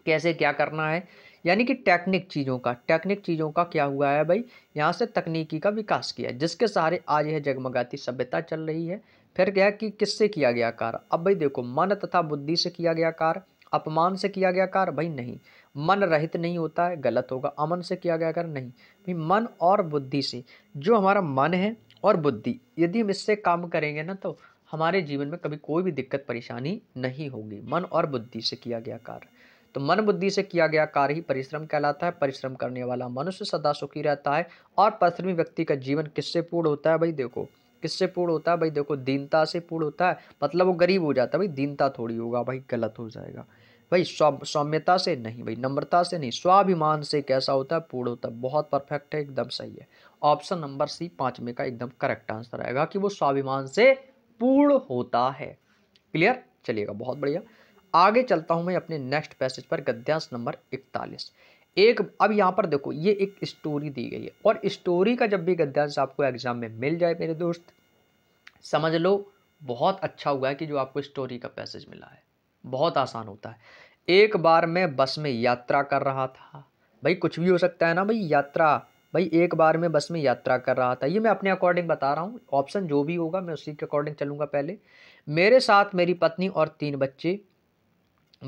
कैसे क्या करना है यानी कि टेक्निक चीज़ों का टेक्निक चीज़ों का क्या हुआ है भाई यहाँ से तकनीकी का विकास किया जिसके सहारे आज यह जगमगाती सभ्यता चल रही है फिर क्या कि किससे किया गया कार्य अब भाई देखो मन तथा बुद्धि से किया गया कार्य अपमान से किया गया कार्य भाई नहीं मन रहित नहीं होता है गलत होगा अमन से किया गया कार्य नहीं भाई मन और बुद्धि से जो हमारा मन है और बुद्धि यदि हम इससे काम करेंगे ना तो हमारे जीवन में कभी कोई भी दिक्कत परेशानी नहीं होगी मन और बुद्धि से किया गया कार्य तो मन बुद्धि से किया गया कार्य ही परिश्रम कहलाता है परिश्रम करने वाला मनुष्य सदा सुखी रहता है और परिश्रमी व्यक्ति का जीवन किससे पूर्ण होता है भाई देखो किससे पूर्ण होता है भाई देखो दीनता से पूर्ण होता है मतलब वो गरीब हो जाता है भाई दीनता थोड़ी होगा भाई गलत हो जाएगा भाई सौम्यता से नहीं भाई नम्रता से नहीं स्वाभिमान से कैसा होता है पूर्ण होता है बहुत परफेक्ट है एकदम सही है ऑप्शन नंबर सी पाँचवें का एकदम करेक्ट आंसर आएगा कि वो स्वाभिमान से पूर्ण होता है क्लियर चलिएगा बहुत बढ़िया आगे चलता हूँ मैं अपने नेक्स्ट पैसेज पर गद्यांश नंबर इकतालीस एक अब यहाँ पर देखो ये एक स्टोरी दी गई है और स्टोरी का जब भी गद्यांश आपको एग्जाम में मिल जाए मेरे दोस्त समझ लो बहुत अच्छा हुआ है कि जो आपको स्टोरी का पैसेज मिला है बहुत आसान होता है एक बार मैं बस में यात्रा कर रहा था भाई कुछ भी हो सकता है ना भाई यात्रा भाई एक बार मैं बस में यात्रा कर रहा था ये मैं अपने अकॉर्डिंग बता रहा हूँ ऑप्शन जो भी होगा मैं उसी के अकॉर्डिंग चलूँगा पहले मेरे साथ मेरी पत्नी और तीन बच्चे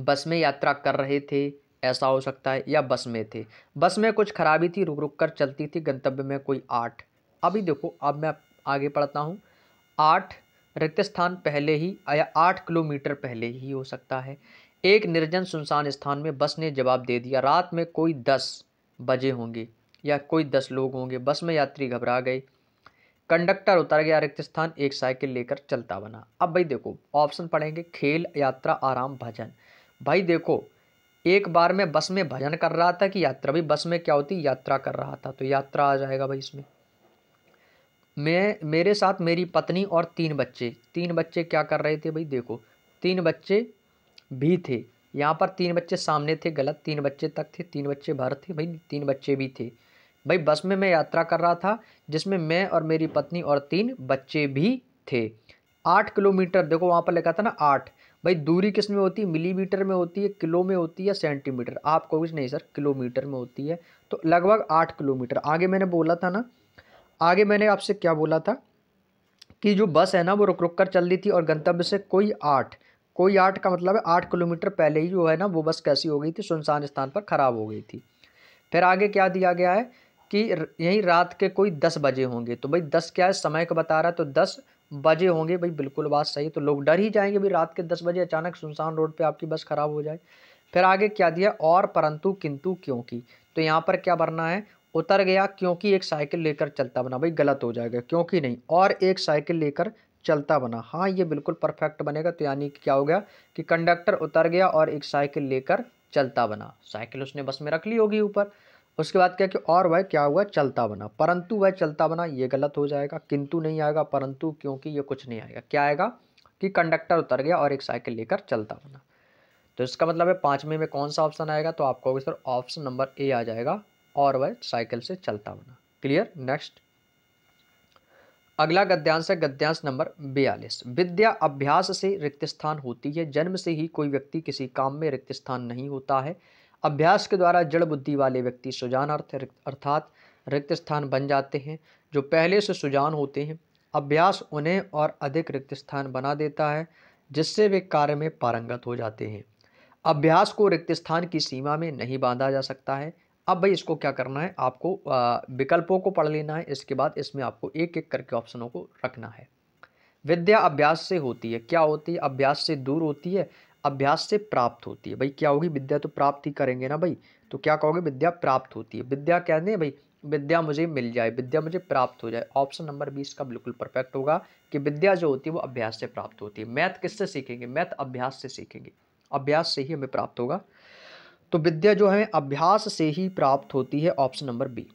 बस में यात्रा कर रहे थे ऐसा हो सकता है या बस में थे बस में कुछ खराबी थी रुक रुक कर चलती थी गंतव्य में कोई आठ अभी देखो अब मैं आगे पढ़ता हूँ आठ रिक्त स्थान पहले ही या आठ किलोमीटर पहले ही हो सकता है एक निर्जन सुनसान स्थान में बस ने जवाब दे दिया रात में कोई दस बजे होंगे या कोई दस लोग होंगे बस में यात्री घबरा गए कंडक्टर उतर गया रिक्त स्थान एक साइकिल लेकर चलता बना अब भाई देखो ऑप्शन पढ़ेंगे खेल यात्रा आराम भजन भाई देखो एक बार में बस में भजन कर रहा था कि यात्रा भी बस में क्या होती यात्रा कर रहा था तो यात्रा आ जाएगा भाई इसमें मैं मेरे साथ मेरी पत्नी और तीन बच्चे तीन बच्चे क्या कर रहे थे भाई देखो तीन बच्चे भी थे यहाँ पर तीन बच्चे सामने थे गलत तीन बच्चे तक थे तीन बच्चे भर थे भाई तीन बच्चे भी थे भाई बस में मैं यात्रा कर रहा था जिसमें मैं और मेरी पत्नी और तीन बच्चे भी थे आठ किलोमीटर देखो वहाँ पर लिखा था ना आठ भाई दूरी किस में होती है मिलीमीटर में होती है किलो में होती है सेंटीमीटर आपको कुछ नहीं सर किलोमीटर में होती है तो लगभग आठ किलोमीटर आगे मैंने बोला था ना आगे मैंने आपसे क्या बोला था कि जो बस है ना वो रुक रुक कर चल रही थी और गंतव्य से कोई आठ कोई आठ का मतलब है आठ किलोमीटर पहले ही जो है ना वो बस कैसी हो गई थी सुनसान स्थान पर ख़राब हो गई थी फिर आगे क्या दिया गया है कि यही रात के कोई दस बजे होंगे तो भाई दस क्या है समय को बता रहा है तो दस बजे होंगे भाई बिल्कुल बात सही तो लोग डर ही जाएंगे भाई रात के दस बजे अचानक सुनसान रोड पर आपकी बस ख़राब हो जाए फिर आगे क्या दिया और परंतु किंतु क्योंकि तो यहाँ पर क्या भरना है उतर गया क्योंकि एक साइकिल लेकर चलता बना भाई गलत हो जाएगा क्योंकि नहीं और एक साइकिल लेकर चलता बना हाँ ये बिल्कुल परफेक्ट बनेगा तो यानी कि क्या हो गया कि कंडक्टर उतर गया और एक साइकिल लेकर चलता बना साइकिल उसने बस में रख ली होगी ऊपर उसके बाद क्या कि और वह क्या हुआ चलता बना परंतु वह चलता बना ये गलत हो जाएगा किंतु नहीं आएगा परंतु क्योंकि ये कुछ नहीं आएगा क्या आएगा कि कंडक्टर उतर गया और एक साइकिल लेकर चलता बना तो इसका मतलब है पाँचवें में कौन सा ऑप्शन आएगा तो आपको सर ऑप्शन नंबर ए आ जाएगा और वह साइकिल से चलता बना क्लियर नेक्स्ट अगला गद्यांश है गद्यांश नंबर बयालीस विद्या अभ्यास से रिक्त स्थान होती है जन्म से ही कोई व्यक्ति किसी काम में रिक्त स्थान नहीं होता है अभ्यास के द्वारा जड़ बुद्धि वाले व्यक्ति सुजान अर्थ अर्थात रिक्त स्थान बन जाते हैं जो पहले से सुजान होते हैं अभ्यास उन्हें और अधिक रिक्त स्थान बना देता है जिससे वे कार्य में पारंगत हो जाते हैं अभ्यास को रिक्त स्थान की सीमा में नहीं बांधा जा सकता है अब भाई इसको क्या करना है आपको विकल्पों को पढ़ लेना है इसके बाद इसमें आपको एक एक करके ऑप्शनों को रखना है विद्या अभ्यास से होती है क्या होती है अभ्यास से दूर होती है अभ्यास से प्राप्त होती है भाई क्या होगी विद्या तो प्राप्त ही करेंगे ना भाई तो क्या कहोगे विद्या प्राप्त होती है विद्या क्या दें भाई विद्या मुझे मिल जाए विद्या मुझे प्राप्त हो जाए ऑप्शन नंबर बीस का बिल्कुल परफेक्ट होगा कि विद्या जो होती है वो अभ्यास से प्राप्त होती है मैथ किससे सीखेंगे मैथ अभ्यास से सीखेंगे अभ्यास से ही हमें प्राप्त होगा तो विद्या जो है अभ्यास से ही प्राप्त होती है ऑप्शन नंबर बी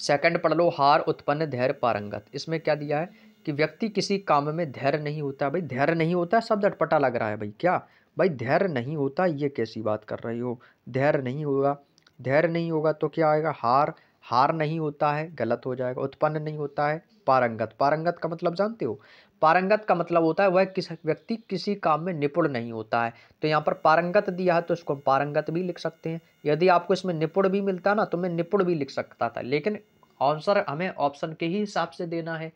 सेकंड पढ़ लो हार उत्पन्न धैर्य पारंगत इसमें क्या दिया है कि व्यक्ति किसी काम में धैर्य नहीं होता भाई धैर्य नहीं होता शब्द अटपटा लग रहा है भाई क्या भाई धैर्य नहीं होता ये कैसी बात कर रही हो धैर्य नहीं होगा धैर्य नहीं होगा तो क्या आएगा हार हार नहीं होता है गलत हो जाएगा उत्पन्न नहीं होता है पारंगत पारंगत का मतलब जानते हो पारंगत का मतलब होता है वह किस व्यक्ति किसी काम में निपुण नहीं होता है तो यहाँ पर पारंगत दिया है तो इसको हम पारंगत भी लिख सकते हैं यदि आपको इसमें निपुण भी मिलता ना तो मैं निपुण भी लिख सकता था लेकिन आंसर हमें ऑप्शन के ही हिसाब से देना है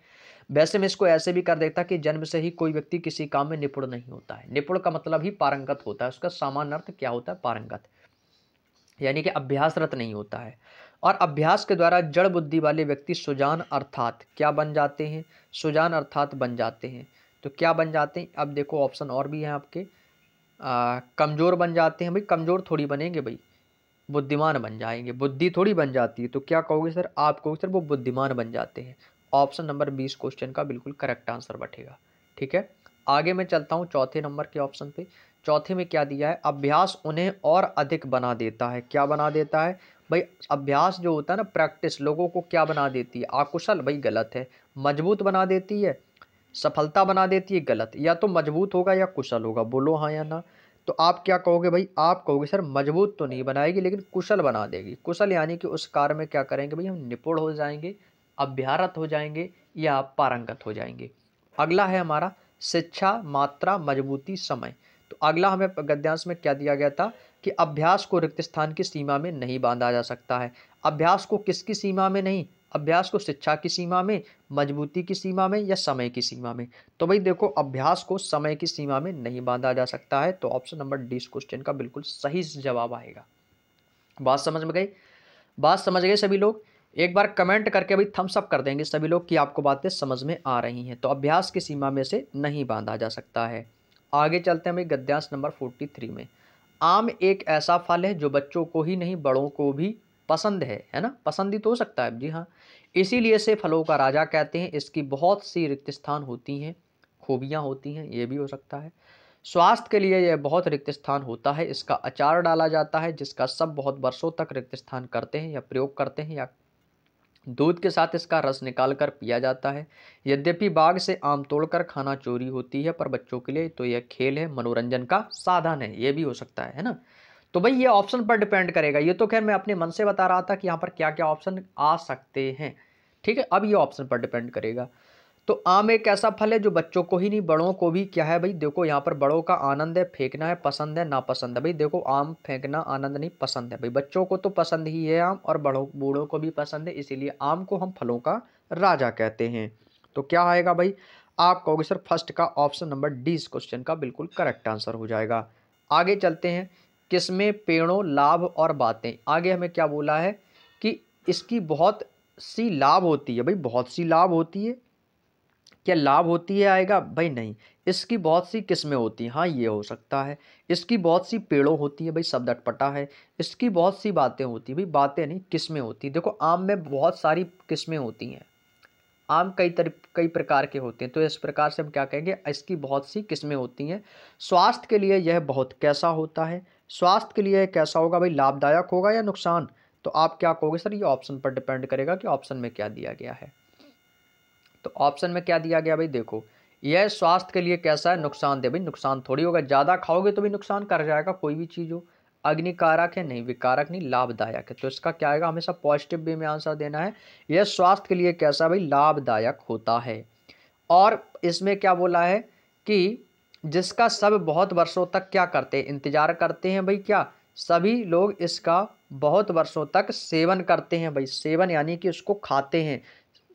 वैसे मैं इसको ऐसे भी कर देता कि जन्म से ही कोई व्यक्ति किसी काम में निपुण नहीं होता है निपुण का मतलब ही पारंगत होता है उसका सामान्य अर्थ क्या होता है पारंगत यानी कि अभ्यासरत नहीं होता है और अभ्यास के द्वारा जड़ बुद्धि वाले व्यक्ति सुजान अर्थात क्या बन जाते हैं सुजान अर्थात बन जाते हैं तो क्या बन जाते हैं अब देखो ऑप्शन और भी हैं आपके कमज़ोर बन जाते हैं भाई कमज़ोर थोड़ी बनेंगे भाई बुद्धिमान बन जाएंगे बुद्धि थोड़ी बन जाती है तो क्या कहोगे सर आप कहोगे सर वो बुद्धिमान बन जाते हैं ऑप्शन नंबर बीस क्वेश्चन का बिल्कुल करेक्ट आंसर बैठेगा ठीक है आगे मैं चलता हूँ चौथे नंबर के ऑप्शन पे चौथे में क्या दिया है अभ्यास उन्हें और अधिक बना देता है क्या बना देता है भाई अभ्यास जो होता है ना प्रैक्टिस लोगों को क्या बना देती है आकुशल भाई गलत है मजबूत बना देती है सफलता बना देती है गलत या तो मजबूत होगा या कुशल होगा बोलो हाँ या ना तो आप क्या कहोगे भाई आप कहोगे सर मजबूत तो नहीं बनाएगी लेकिन कुशल बना देगी कुशल यानी कि उस कार्य में क्या करेंगे भाई हम निपुण हो जाएंगे अभ्यारत हो जाएंगे या पारंगत हो जाएंगे अगला है हमारा शिक्षा मात्रा मजबूती समय तो अगला हमें गद्यांश में क्या दिया गया था कि अभ्यास को रिक्त स्थान की सीमा में नहीं बांधा जा सकता है अभ्यास को किसकी सीमा में नहीं अभ्यास को शिक्षा की सीमा में मजबूती की सीमा में या समय की सीमा में तो भाई देखो अभ्यास को समय की सीमा में नहीं बांधा जा सकता है तो ऑप्शन नंबर डी क्वेश्चन का बिल्कुल सही जवाब आएगा बात समझ में गई बात समझ गए सभी लोग एक बार कमेंट करके अभी थम्सअप कर देंगे सभी लोग कि आपको बातें समझ में आ रही हैं तो अभ्यास की सीमा में से नहीं बांधा जा सकता है आगे चलते हैं भाई गद्यांश नंबर फोर्टी थ्री में आम एक ऐसा फल है जो बच्चों को ही नहीं बड़ों को भी पसंद है है ना पसंद ही तो हो सकता है जी हाँ इसीलिए से फलों का राजा कहते हैं इसकी बहुत सी रिक्त स्थान होती हैं खूबियाँ होती हैं ये भी हो सकता है स्वास्थ्य के लिए यह बहुत रिक्त स्थान होता है इसका अचार डाला जाता है जिसका सब बहुत वर्षों तक रिक्त स्थान करते हैं या प्रयोग करते हैं या दूध के साथ इसका रस निकाल कर पिया जाता है यद्यपि बाघ से आम तोड़कर खाना चोरी होती है पर बच्चों के लिए तो यह खेल है मनोरंजन का साधन है ये भी हो सकता है है ना तो भाई ये ऑप्शन पर डिपेंड करेगा ये तो खैर मैं अपने मन से बता रहा था कि यहाँ पर क्या क्या ऑप्शन आ सकते हैं ठीक है अब ये ऑप्शन पर डिपेंड करेगा तो आम एक ऐसा फल है जो बच्चों को ही नहीं बड़ों को भी क्या है भाई देखो यहाँ पर बड़ों का आनंद है फेंकना है पसंद है नापसंद है भाई देखो आम फेंकना आनंद नहीं पसंद है भाई बच्चों को तो पसंद ही है आम और बड़ों बूढ़ों को भी पसंद है इसीलिए आम को हम फलों का राजा कहते हैं तो क्या आएगा भाई आप कहोगे सर फर्स्ट का ऑप्शन नंबर डी इस क्वेश्चन का बिल्कुल करेक्ट आंसर हो जाएगा आगे चलते हैं किसमें पेड़ों लाभ और बातें आगे हमें क्या बोला है कि इसकी बहुत सी लाभ होती है भाई बहुत सी लाभ होती है क्या लाभ होती है आएगा भाई नहीं इसकी बहुत सी किस्में होती हैं हाँ ये हो सकता है इसकी बहुत सी पेड़ों होती है भाई सब अटपटा है इसकी बहुत सी बातें होती हैं भाई बातें नहीं किस्में होती देखो आम में बहुत सारी किस्में होती हैं आम कई तर कई प्रकार के होते हैं तो इस प्रकार से हम क्या कहेंगे इसकी बहुत सी किस्में होती हैं स्वास्थ्य के लिए यह बहुत कैसा होता है स्वास्थ्य के लिए कैसा होगा भाई लाभदायक होगा या नुकसान तो आप क्या कहोगे सर ये ऑप्शन पर डिपेंड करेगा कि ऑप्शन में क्या दिया गया है तो ऑप्शन में क्या दिया गया भाई देखो यह स्वास्थ्य के लिए कैसा है नुकसान दे भाई नुकसान थोड़ी होगा ज़्यादा खाओगे तो भी नुकसान कर जाएगा कोई भी चीज़ हो अग्निकारक है नहीं विकारक नहीं लाभदायक है तो इसका क्या आएगा हमेशा पॉजिटिव वे में आंसर देना है यह स्वास्थ्य के लिए कैसा भाई लाभदायक होता है और इसमें क्या बोला है कि जिसका सब बहुत वर्षों तक क्या करते हैं इंतजार करते हैं भाई क्या सभी लोग इसका बहुत वर्षों तक सेवन करते हैं भाई सेवन यानी कि उसको खाते हैं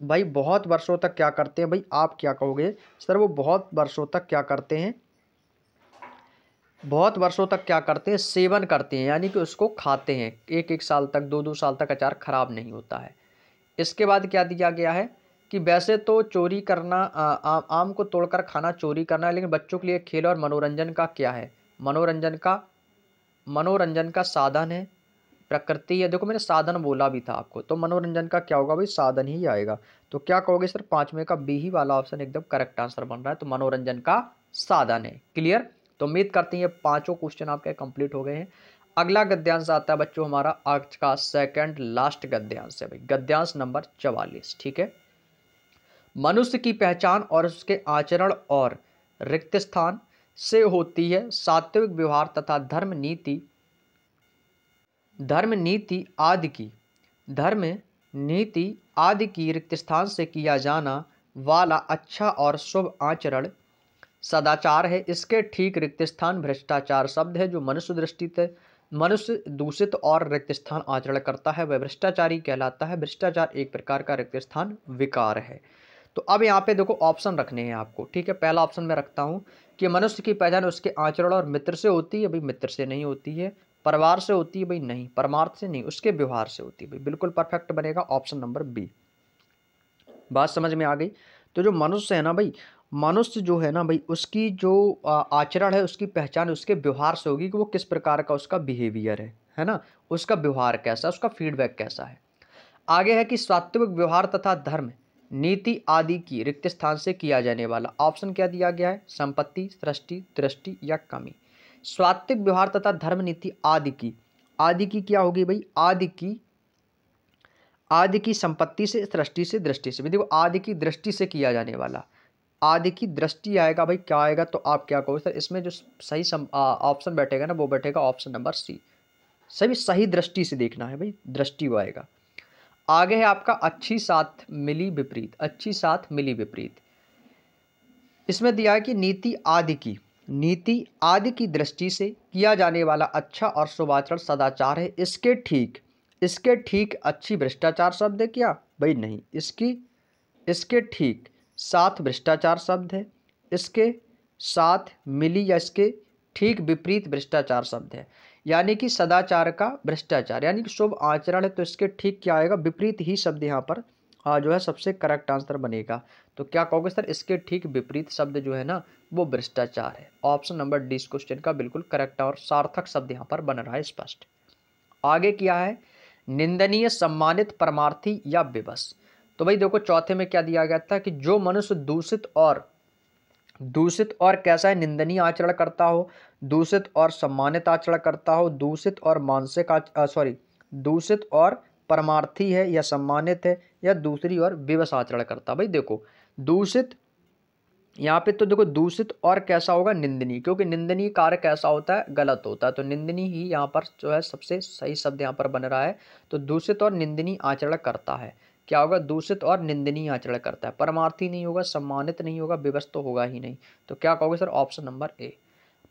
भाई बहुत वर्षों तक क्या करते हैं भाई आप क्या कहोगे सर वो बहुत वर्षों तक क्या करते हैं बहुत वर्षों तक क्या करते हैं सेवन करते हैं यानी कि उसको खाते हैं एक एक साल तक दो दो साल तक अचार खराब नहीं होता है इसके बाद क्या दिया गया है कि वैसे तो चोरी करना आ, आम को तोड़कर खाना चोरी करना है लेकिन बच्चों के लिए खेल और मनोरंजन का क्या है मनोरंजन का मनोरंजन का साधन है प्रकृति या देखो मैंने साधन बोला भी था आपको तो मनोरंजन का क्या होगा भाई साधन ही आएगा तो क्या कहोगे सर पाँचवें का बी ही वाला ऑप्शन एकदम करेक्ट आंसर बन रहा है तो मनोरंजन का साधन है क्लियर तो उम्मीद करते हैं ये पाँचों क्वेश्चन आपके कंप्लीट हो गए हैं अगला गद्यांश आता है बच्चों हमारा आज का सेकेंड लास्ट गद्यांश है भाई गद्यांश नंबर चवालीस ठीक है मनुष्य की पहचान और उसके आचरण और रिक्त स्थान से होती है सात्विक व्यवहार तथा धर्म नीति धर्म नीति आदि की धर्म नीति आदि की रिक्त स्थान से किया जाना वाला अच्छा और शुभ आचरण सदाचार है इसके ठीक रिक्त स्थान भ्रष्टाचार शब्द है जो मनुष्य दृष्टि से मनुष्य दूषित और रिक्त स्थान आचरण करता है वह भ्रष्टाचारी कहलाता है भ्रष्टाचार एक प्रकार का रिक्त स्थान विकार है तो अब यहाँ पे देखो ऑप्शन रखने हैं आपको ठीक है पहला ऑप्शन मैं रखता हूँ कि मनुष्य की पहचान उसके आचरण और मित्र से होती है अभी मित्र से नहीं होती है परिवार से होती है भाई नहीं परमार्थ से नहीं उसके व्यवहार से होती है भाई बिल्कुल परफेक्ट बनेगा ऑप्शन नंबर बी बात समझ में आ गई तो जो मनुष्य है ना भाई मनुष्य जो है ना भाई उसकी जो आचरण है उसकी पहचान उसके व्यवहार से होगी कि वो किस प्रकार का उसका बिहेवियर है है ना उसका व्यवहार कैसा उसका फीडबैक कैसा है आगे है कि सात्विक व्यवहार तथा धर्म नीति आदि की रिक्त स्थान से किया जाने वाला ऑप्शन क्या दिया गया है संपत्ति सृष्टि दृष्टि या कमी स्वात्विक व्यवहार तथा धर्म नीति आदि की आदि की क्या होगी भाई आदि की आदि की संपत्ति से सृष्टि से दृष्टि से देखो आदि की दृष्टि से किया जाने वाला आदि की दृष्टि आएगा भाई क्या आएगा तो आप क्या कहोगे सर इसमें जो सही ऑप्शन बैठेगा ना वो बैठेगा ऑप्शन नंबर सी सभी सही दृष्टि से देखना है भाई दृष्टि वो आएगा आगे है आपका अच्छी साथ मिली विपरीत अच्छी साथ मिली विपरीत इसमें दिया है कि नीति आदि की नीति आदि की दृष्टि से किया जाने वाला अच्छा और शुभाचरण सदाचार है इसके ठीक इसके ठीक अच्छी भ्रष्टाचार शब्द है क्या भाई नहीं इसकी इसके ठीक साथ भ्रष्टाचार शब्द है इसके साथ मिली या इसके ठीक विपरीत भ्रष्टाचार शब्द है यानी कि सदाचार का भ्रष्टाचार यानी कि शुभ आचरण है तो इसके ठीक क्या आएगा विपरीत ही शब्द यहाँ पर हाँ जो है सबसे करेक्ट आंसर बनेगा तो क्या कहोगे सर इसके ठीक विपरीत शब्द जो है ना वो भ्रष्टाचार है ऑप्शन नंबर डी इस क्वेश्चन का बिल्कुल करेक्ट और सार्थक शब्द यहाँ पर बन रहा है स्पष्ट आगे क्या है निंदनीय सम्मानित परमार्थी या विवश तो भाई देखो चौथे में क्या दिया गया था कि जो मनुष्य दूषित और दूषित और कैसा है निंदनीय आचरण करता हो दूषित और सम्मानित आचरण करता हो दूषित और मानसिक सॉरी दूषित और परमार्थी है या सम्मानित है या दूसरी ओर विवस आचरण करता भाई देखो दूषित यहाँ पे तो देखो दूषित और कैसा होगा निंदनीय क्योंकि निंदनीय कार्य कैसा होता है गलत होता है तो निंदनीय ही यहाँ पर जो है सबसे सही शब्द यहाँ पर बन रहा है तो दूषित और निंदनीय आचरण करता है क्या होगा दूषित और निंदनीय आचरण करता है परमार्थी नहीं होगा सम्मानित नहीं होगा विवश तो होगा ही नहीं तो क्या कहोगे सर ऑप्शन नंबर ए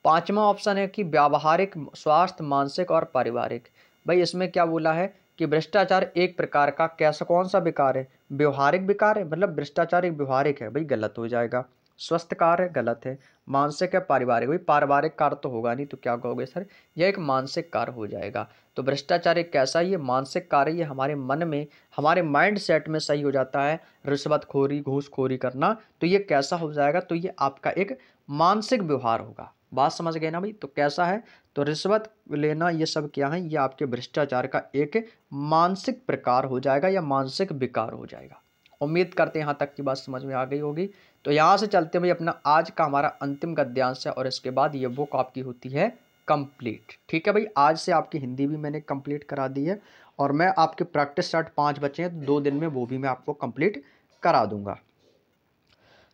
पाँचवा ऑप्शन है कि व्यावहारिक स्वास्थ्य मानसिक और पारिवारिक भाई इसमें क्या बोला है कि भ्रष्टाचार एक प्रकार का कैसा कौन सा विकार है व्यवहारिक विकार है मतलब भ्रष्टाचार एक व्यवहारिक है भाई गलत हो जाएगा स्वस्थ कार्य गलत है मानसिक है पारिवारिक भाई पारिवारिक कार्य तो होगा नहीं तो क्या कहोगे सर यह एक मानसिक कार्य हो जाएगा तो भ्रष्टाचार एक कैसा ये मानसिक कार्य ये हमारे मन में हमारे माइंड सेट में सही हो जाता है रिश्वतखोरी घूसखोरी करना तो ये कैसा हो जाएगा तो ये आपका एक मानसिक व्यवहार होगा बात समझ गए ना भाई तो कैसा है तो रिश्वत लेना ये सब क्या है ये आपके भ्रष्टाचार का एक मानसिक प्रकार हो जाएगा या मानसिक विकार हो जाएगा उम्मीद करते हैं यहाँ तक की बात समझ में आ गई होगी तो यहाँ से चलते भाई अपना आज का हमारा अंतिम गद्यांश है और इसके बाद ये बुक आपकी होती है कंप्लीट ठीक है भाई आज से आपकी हिंदी भी मैंने कंप्लीट करा दी है और मैं आपके प्रैक्टिस सेट पाँच बचे हैं तो दो दिन में वो भी मैं आपको कंप्लीट करा दूंगा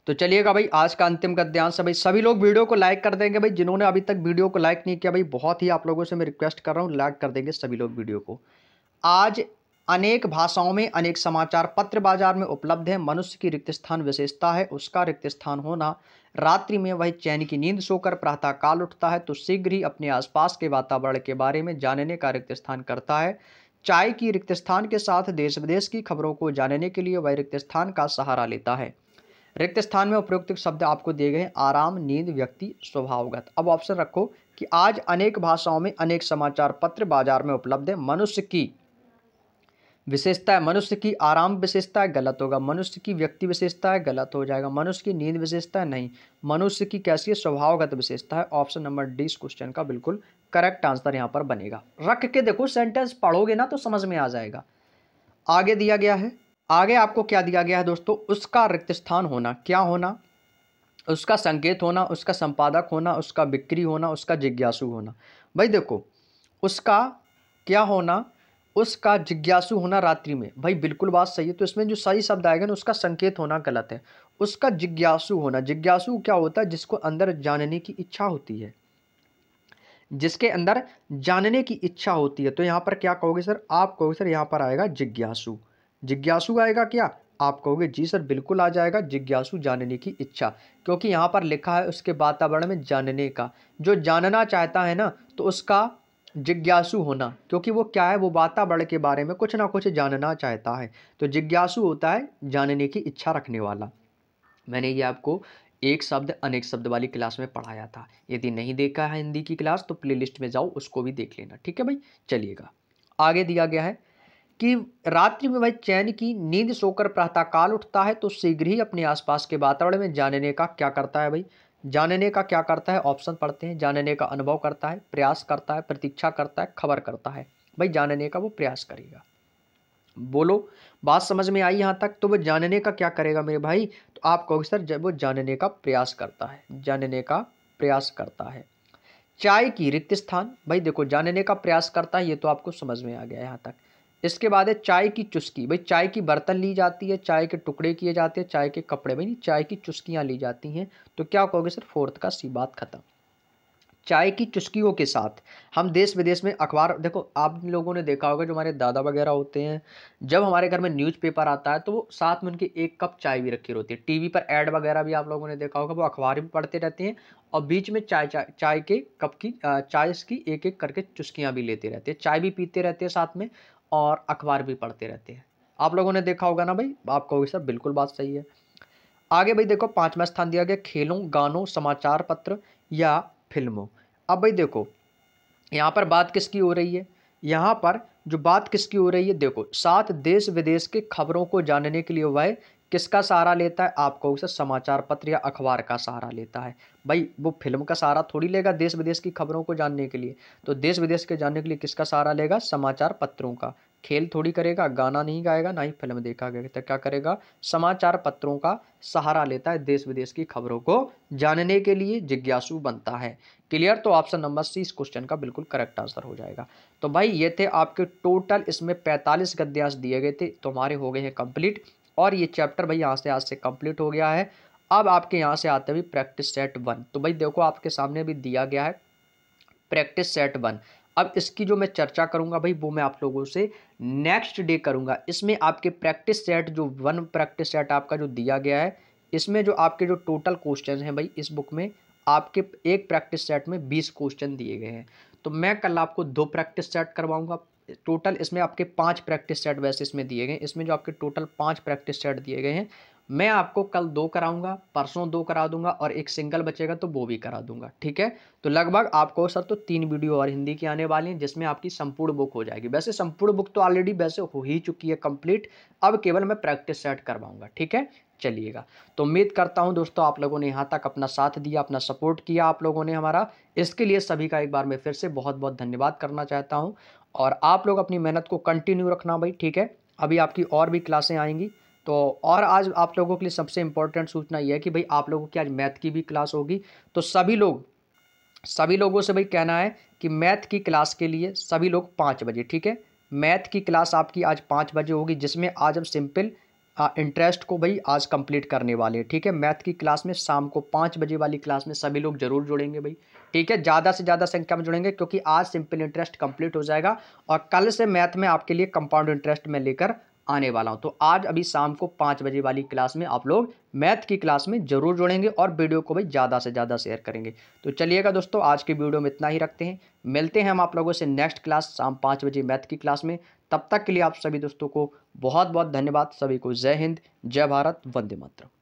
तो चलिएगा भाई आज का अंतिम गद्यांश है भाई सभी लोग वीडियो को लाइक कर देंगे भाई जिन्होंने अभी तक वीडियो को लाइक नहीं किया भाई बहुत ही आप लोगों से मैं रिक्वेस्ट कर रहा हूँ लाइक कर देंगे सभी लोग वीडियो को आज अनेक भाषाओं में अनेक समाचार पत्र बाजार में उपलब्ध है मनुष्य की रिक्त स्थान विशेषता है उसका रिक्त स्थान होना रात्रि में वह चैन की नींद सोकर प्रातः काल उठता है तो शीघ्र ही अपने आसपास के वातावरण के बारे में जानने का रिक्त स्थान करता है चाय की रिक्त स्थान के साथ देश विदेश की खबरों को जानने के लिए वह रिक्त स्थान का सहारा लेता है रिक्त स्थान में उपयुक्त शब्द आपको दिए गए आराम नींद व्यक्ति स्वभावगत अब ऑप्शन रखो कि आज अनेक भाषाओं में अनेक समाचार पत्र बाजार में उपलब्ध है मनुष्य की विशेषता है मनुष्य की आराम विशेषता गलत होगा मनुष्य की व्यक्ति विशेषता है गलत हो जाएगा मनुष्य की नींद विशेषता नहीं मनुष्य की कैसी है स्वभावगत विशेषता है ऑप्शन नंबर डी इस क्वेश्चन का बिल्कुल करेक्ट आंसर यहाँ पर बनेगा रख के देखो सेंटेंस पढ़ोगे ना तो समझ में आ जाएगा आगे दिया गया है आगे आपको क्या दिया गया है दोस्तों उसका रिक्त स्थान होना क्या होना उसका संकेत होना उसका संपादक होना उसका बिक्री होना उसका जिज्ञासु होना भाई देखो उसका क्या होना उसका जिज्ञासु होना रात्रि में भाई बिल्कुल बात सही है तो इसमें जो सही शब्द आएगा ना उसका संकेत होना गलत है उसका जिज्ञासु होना जिज्ञासु क्या होता है जिसको अंदर जानने की इच्छा होती है जिसके अंदर जानने की इच्छा होती है तो यहाँ पर क्या कहोगे सर आप कहोगे सर यहाँ पर आएगा जिज्ञासु जिज्ञासु आएगा क्या आप कहोगे जी सर बिल्कुल आ जाएगा जिज्ञासु जानने की इच्छा क्योंकि यहाँ पर लिखा है उसके वातावरण में जानने का जो जानना चाहता है ना तो उसका जिज्ञासु होना क्योंकि वो क्या है वो वातावरण के बारे में कुछ ना कुछ जानना चाहता है तो जिज्ञासु होता है जानने की इच्छा रखने वाला मैंने ये आपको एक शब्द अनेक शब्द वाली क्लास में पढ़ाया था यदि नहीं देखा है हिंदी की क्लास तो प्लेलिस्ट में जाओ उसको भी देख लेना ठीक है भाई चलिएगा आगे दिया गया है कि रात्रि में वह चैन की नींद सोकर प्रातःकाल उठता है तो शीघ्र ही अपने आसपास के वातावरण में जानने का क्या करता है भाई जानने का क्या करता है ऑप्शन पढ़ते हैं जानने का अनुभव करता है प्रयास करता है प्रतीक्षा करता है खबर करता है भाई जानने का वो प्रयास करेगा बोलो बात समझ में आई यहाँ तक तो वो जानने का क्या करेगा मेरे भाई तो आप कहोगे सर जब वो जानने का प्रयास करता है जानने का प्रयास करता है चाय की रिक्त स्थान भाई देखो जानने का प्रयास करता है ये तो आपको समझ में आ गया यहाँ तक इसके बाद है चाय की चुस्की भाई चाय की बर्तन ली जाती है चाय के टुकड़े किए जाते हैं चाय के कपड़े भाई नहीं चाय की चुस्कियाँ ली जाती हैं तो क्या कहोगे सर फोर्थ का सी बात खत्म चाय की चुस्कियों के साथ हम देश विदेश में अखबार देखो आप लोगों ने देखा होगा जो हमारे दादा वगैरह होते हैं जब हमारे घर में न्यूज़पेपर आता है तो वो साथ में उनकी एक कप चाय भी रखी होती है टीवी पर एड वगैरह भी आप लोगों ने देखा होगा वो अखबार भी पढ़ते रहते हैं और बीच में चाय चाय चाय के कप की चाय की एक एक करके चुस्कियाँ भी लेते रहते हैं चाय भी पीते रहते हैं साथ में और अखबार भी पढ़ते रहते हैं आप लोगों ने देखा होगा ना भाई आप कहोगे सर बिल्कुल बात सही है आगे भाई देखो पाँचवा स्थान दिया गया खेलों गानों समाचार पत्र या फिल्मों अब भाई देखो यहाँ पर बात किसकी हो रही है यहाँ पर जो बात किसकी हो रही है देखो सात देश विदेश के खबरों को जानने के लिए वह किसका सहारा लेता है आप कहोगे सर समाचार पत्र या अखबार का सहारा लेता है भाई वो फिल्म का सहारा थोड़ी लेगा देश विदेश की खबरों को जानने के लिए तो देश विदेश के जानने के लिए किसका सहारा लेगा समाचार पत्रों का खेल थोड़ी करेगा गाना नहीं गाएगा ना ही फिल्म देखा गया तो क्या करेगा समाचार पत्रों का सहारा लेता है देश विदेश की खबरों को जानने के लिए जिज्ञासु बनता है क्लियर तो ऑप्शन नंबर सी इस क्वेश्चन का बिल्कुल करेक्ट आंसर हो जाएगा तो भाई ये थे आपके टोटल इसमें 45 गद्यांश दिए गए थे तुम्हारे हो गए हैं कंप्लीट और ये चैप्टर भाई यहाँ से आज से कंप्लीट हो गया है अब आपके यहाँ से आते भी प्रैक्टिस सेट वन तो भाई देखो आपके सामने भी दिया गया है प्रैक्टिस सेट वन अब इसकी जो मैं चर्चा करूँगा भाई वो मैं आप लोगों से नेक्स्ट डे करूँगा इसमें आपके प्रैक्टिस सेट जो वन प्रैक्टिस सेट आपका जो दिया गया है इसमें जो आपके जो टोटल क्वेश्चन हैं भाई इस बुक में आपके एक प्रैक्टिस सेट में बीस क्वेश्चन दिए गए हैं तो मैं कल आपको दो प्रैक्टिस सेट करवाऊंगा टोटल इसमें आपके पाँच प्रैक्टिस सेट वैसे इसमें दिए गए इसमें जो आपके टोटल पाँच प्रैक्टिस सेट दिए गए हैं मैं आपको कल दो कराऊंगा परसों दो करा दूंगा और एक सिंगल बचेगा तो वो भी करा दूंगा ठीक है तो लगभग आपको सर तो तीन वीडियो और हिंदी की आने वाली हैं जिसमें आपकी संपूर्ण बुक हो जाएगी वैसे संपूर्ण बुक तो ऑलरेडी वैसे हो ही चुकी है कंप्लीट अब केवल मैं प्रैक्टिस सेट करवाऊंगा ठीक है चलिएगा तो उम्मीद करता हूं दोस्तों आप लोगों ने यहाँ तक अपना साथ दिया अपना सपोर्ट किया आप लोगों ने हमारा इसके लिए सभी का एक बार मैं फिर से बहुत बहुत धन्यवाद करना चाहता हूँ और आप लोग अपनी मेहनत को कंटिन्यू रखना भाई ठीक है अभी आपकी और भी क्लासें आएंगी तो और आज आप लोगों के लिए सबसे इम्पोर्टेंट सूचना यह है कि भाई आप लोगों की आज मैथ की भी क्लास होगी तो सभी लोग सभी लोगों से भाई कहना है कि मैथ की क्लास के लिए सभी लोग पाँच बजे ठीक है मैथ की क्लास आपकी आज पाँच बजे होगी जिसमें आज हम सिंपल इंटरेस्ट को भाई आज कंप्लीट करने वाले हैं ठीक है मैथ की क्लास में शाम को पाँच बजे वाली क्लास में सभी लोग जरूर जुड़ेंगे भाई ठीक है ज़्यादा से ज़्यादा संख्या में जुड़ेंगे क्योंकि आज सिंपल इंटरेस्ट कंप्लीट हो जाएगा और कल से मैथ में आपके लिए कंपाउंड इंटरेस्ट में लेकर आने वाला हूँ तो आज अभी शाम को पाँच बजे वाली क्लास में आप लोग मैथ की क्लास में ज़रूर जुड़ेंगे और वीडियो को भाई ज़्यादा से ज़्यादा शेयर करेंगे तो चलिएगा दोस्तों आज की वीडियो में इतना ही रखते हैं मिलते हैं हम आप लोगों से नेक्स्ट क्लास शाम पाँच बजे मैथ की क्लास में तब तक के लिए आप सभी दोस्तों को बहुत बहुत धन्यवाद सभी को जय हिंद जय भारत वंदे मातरम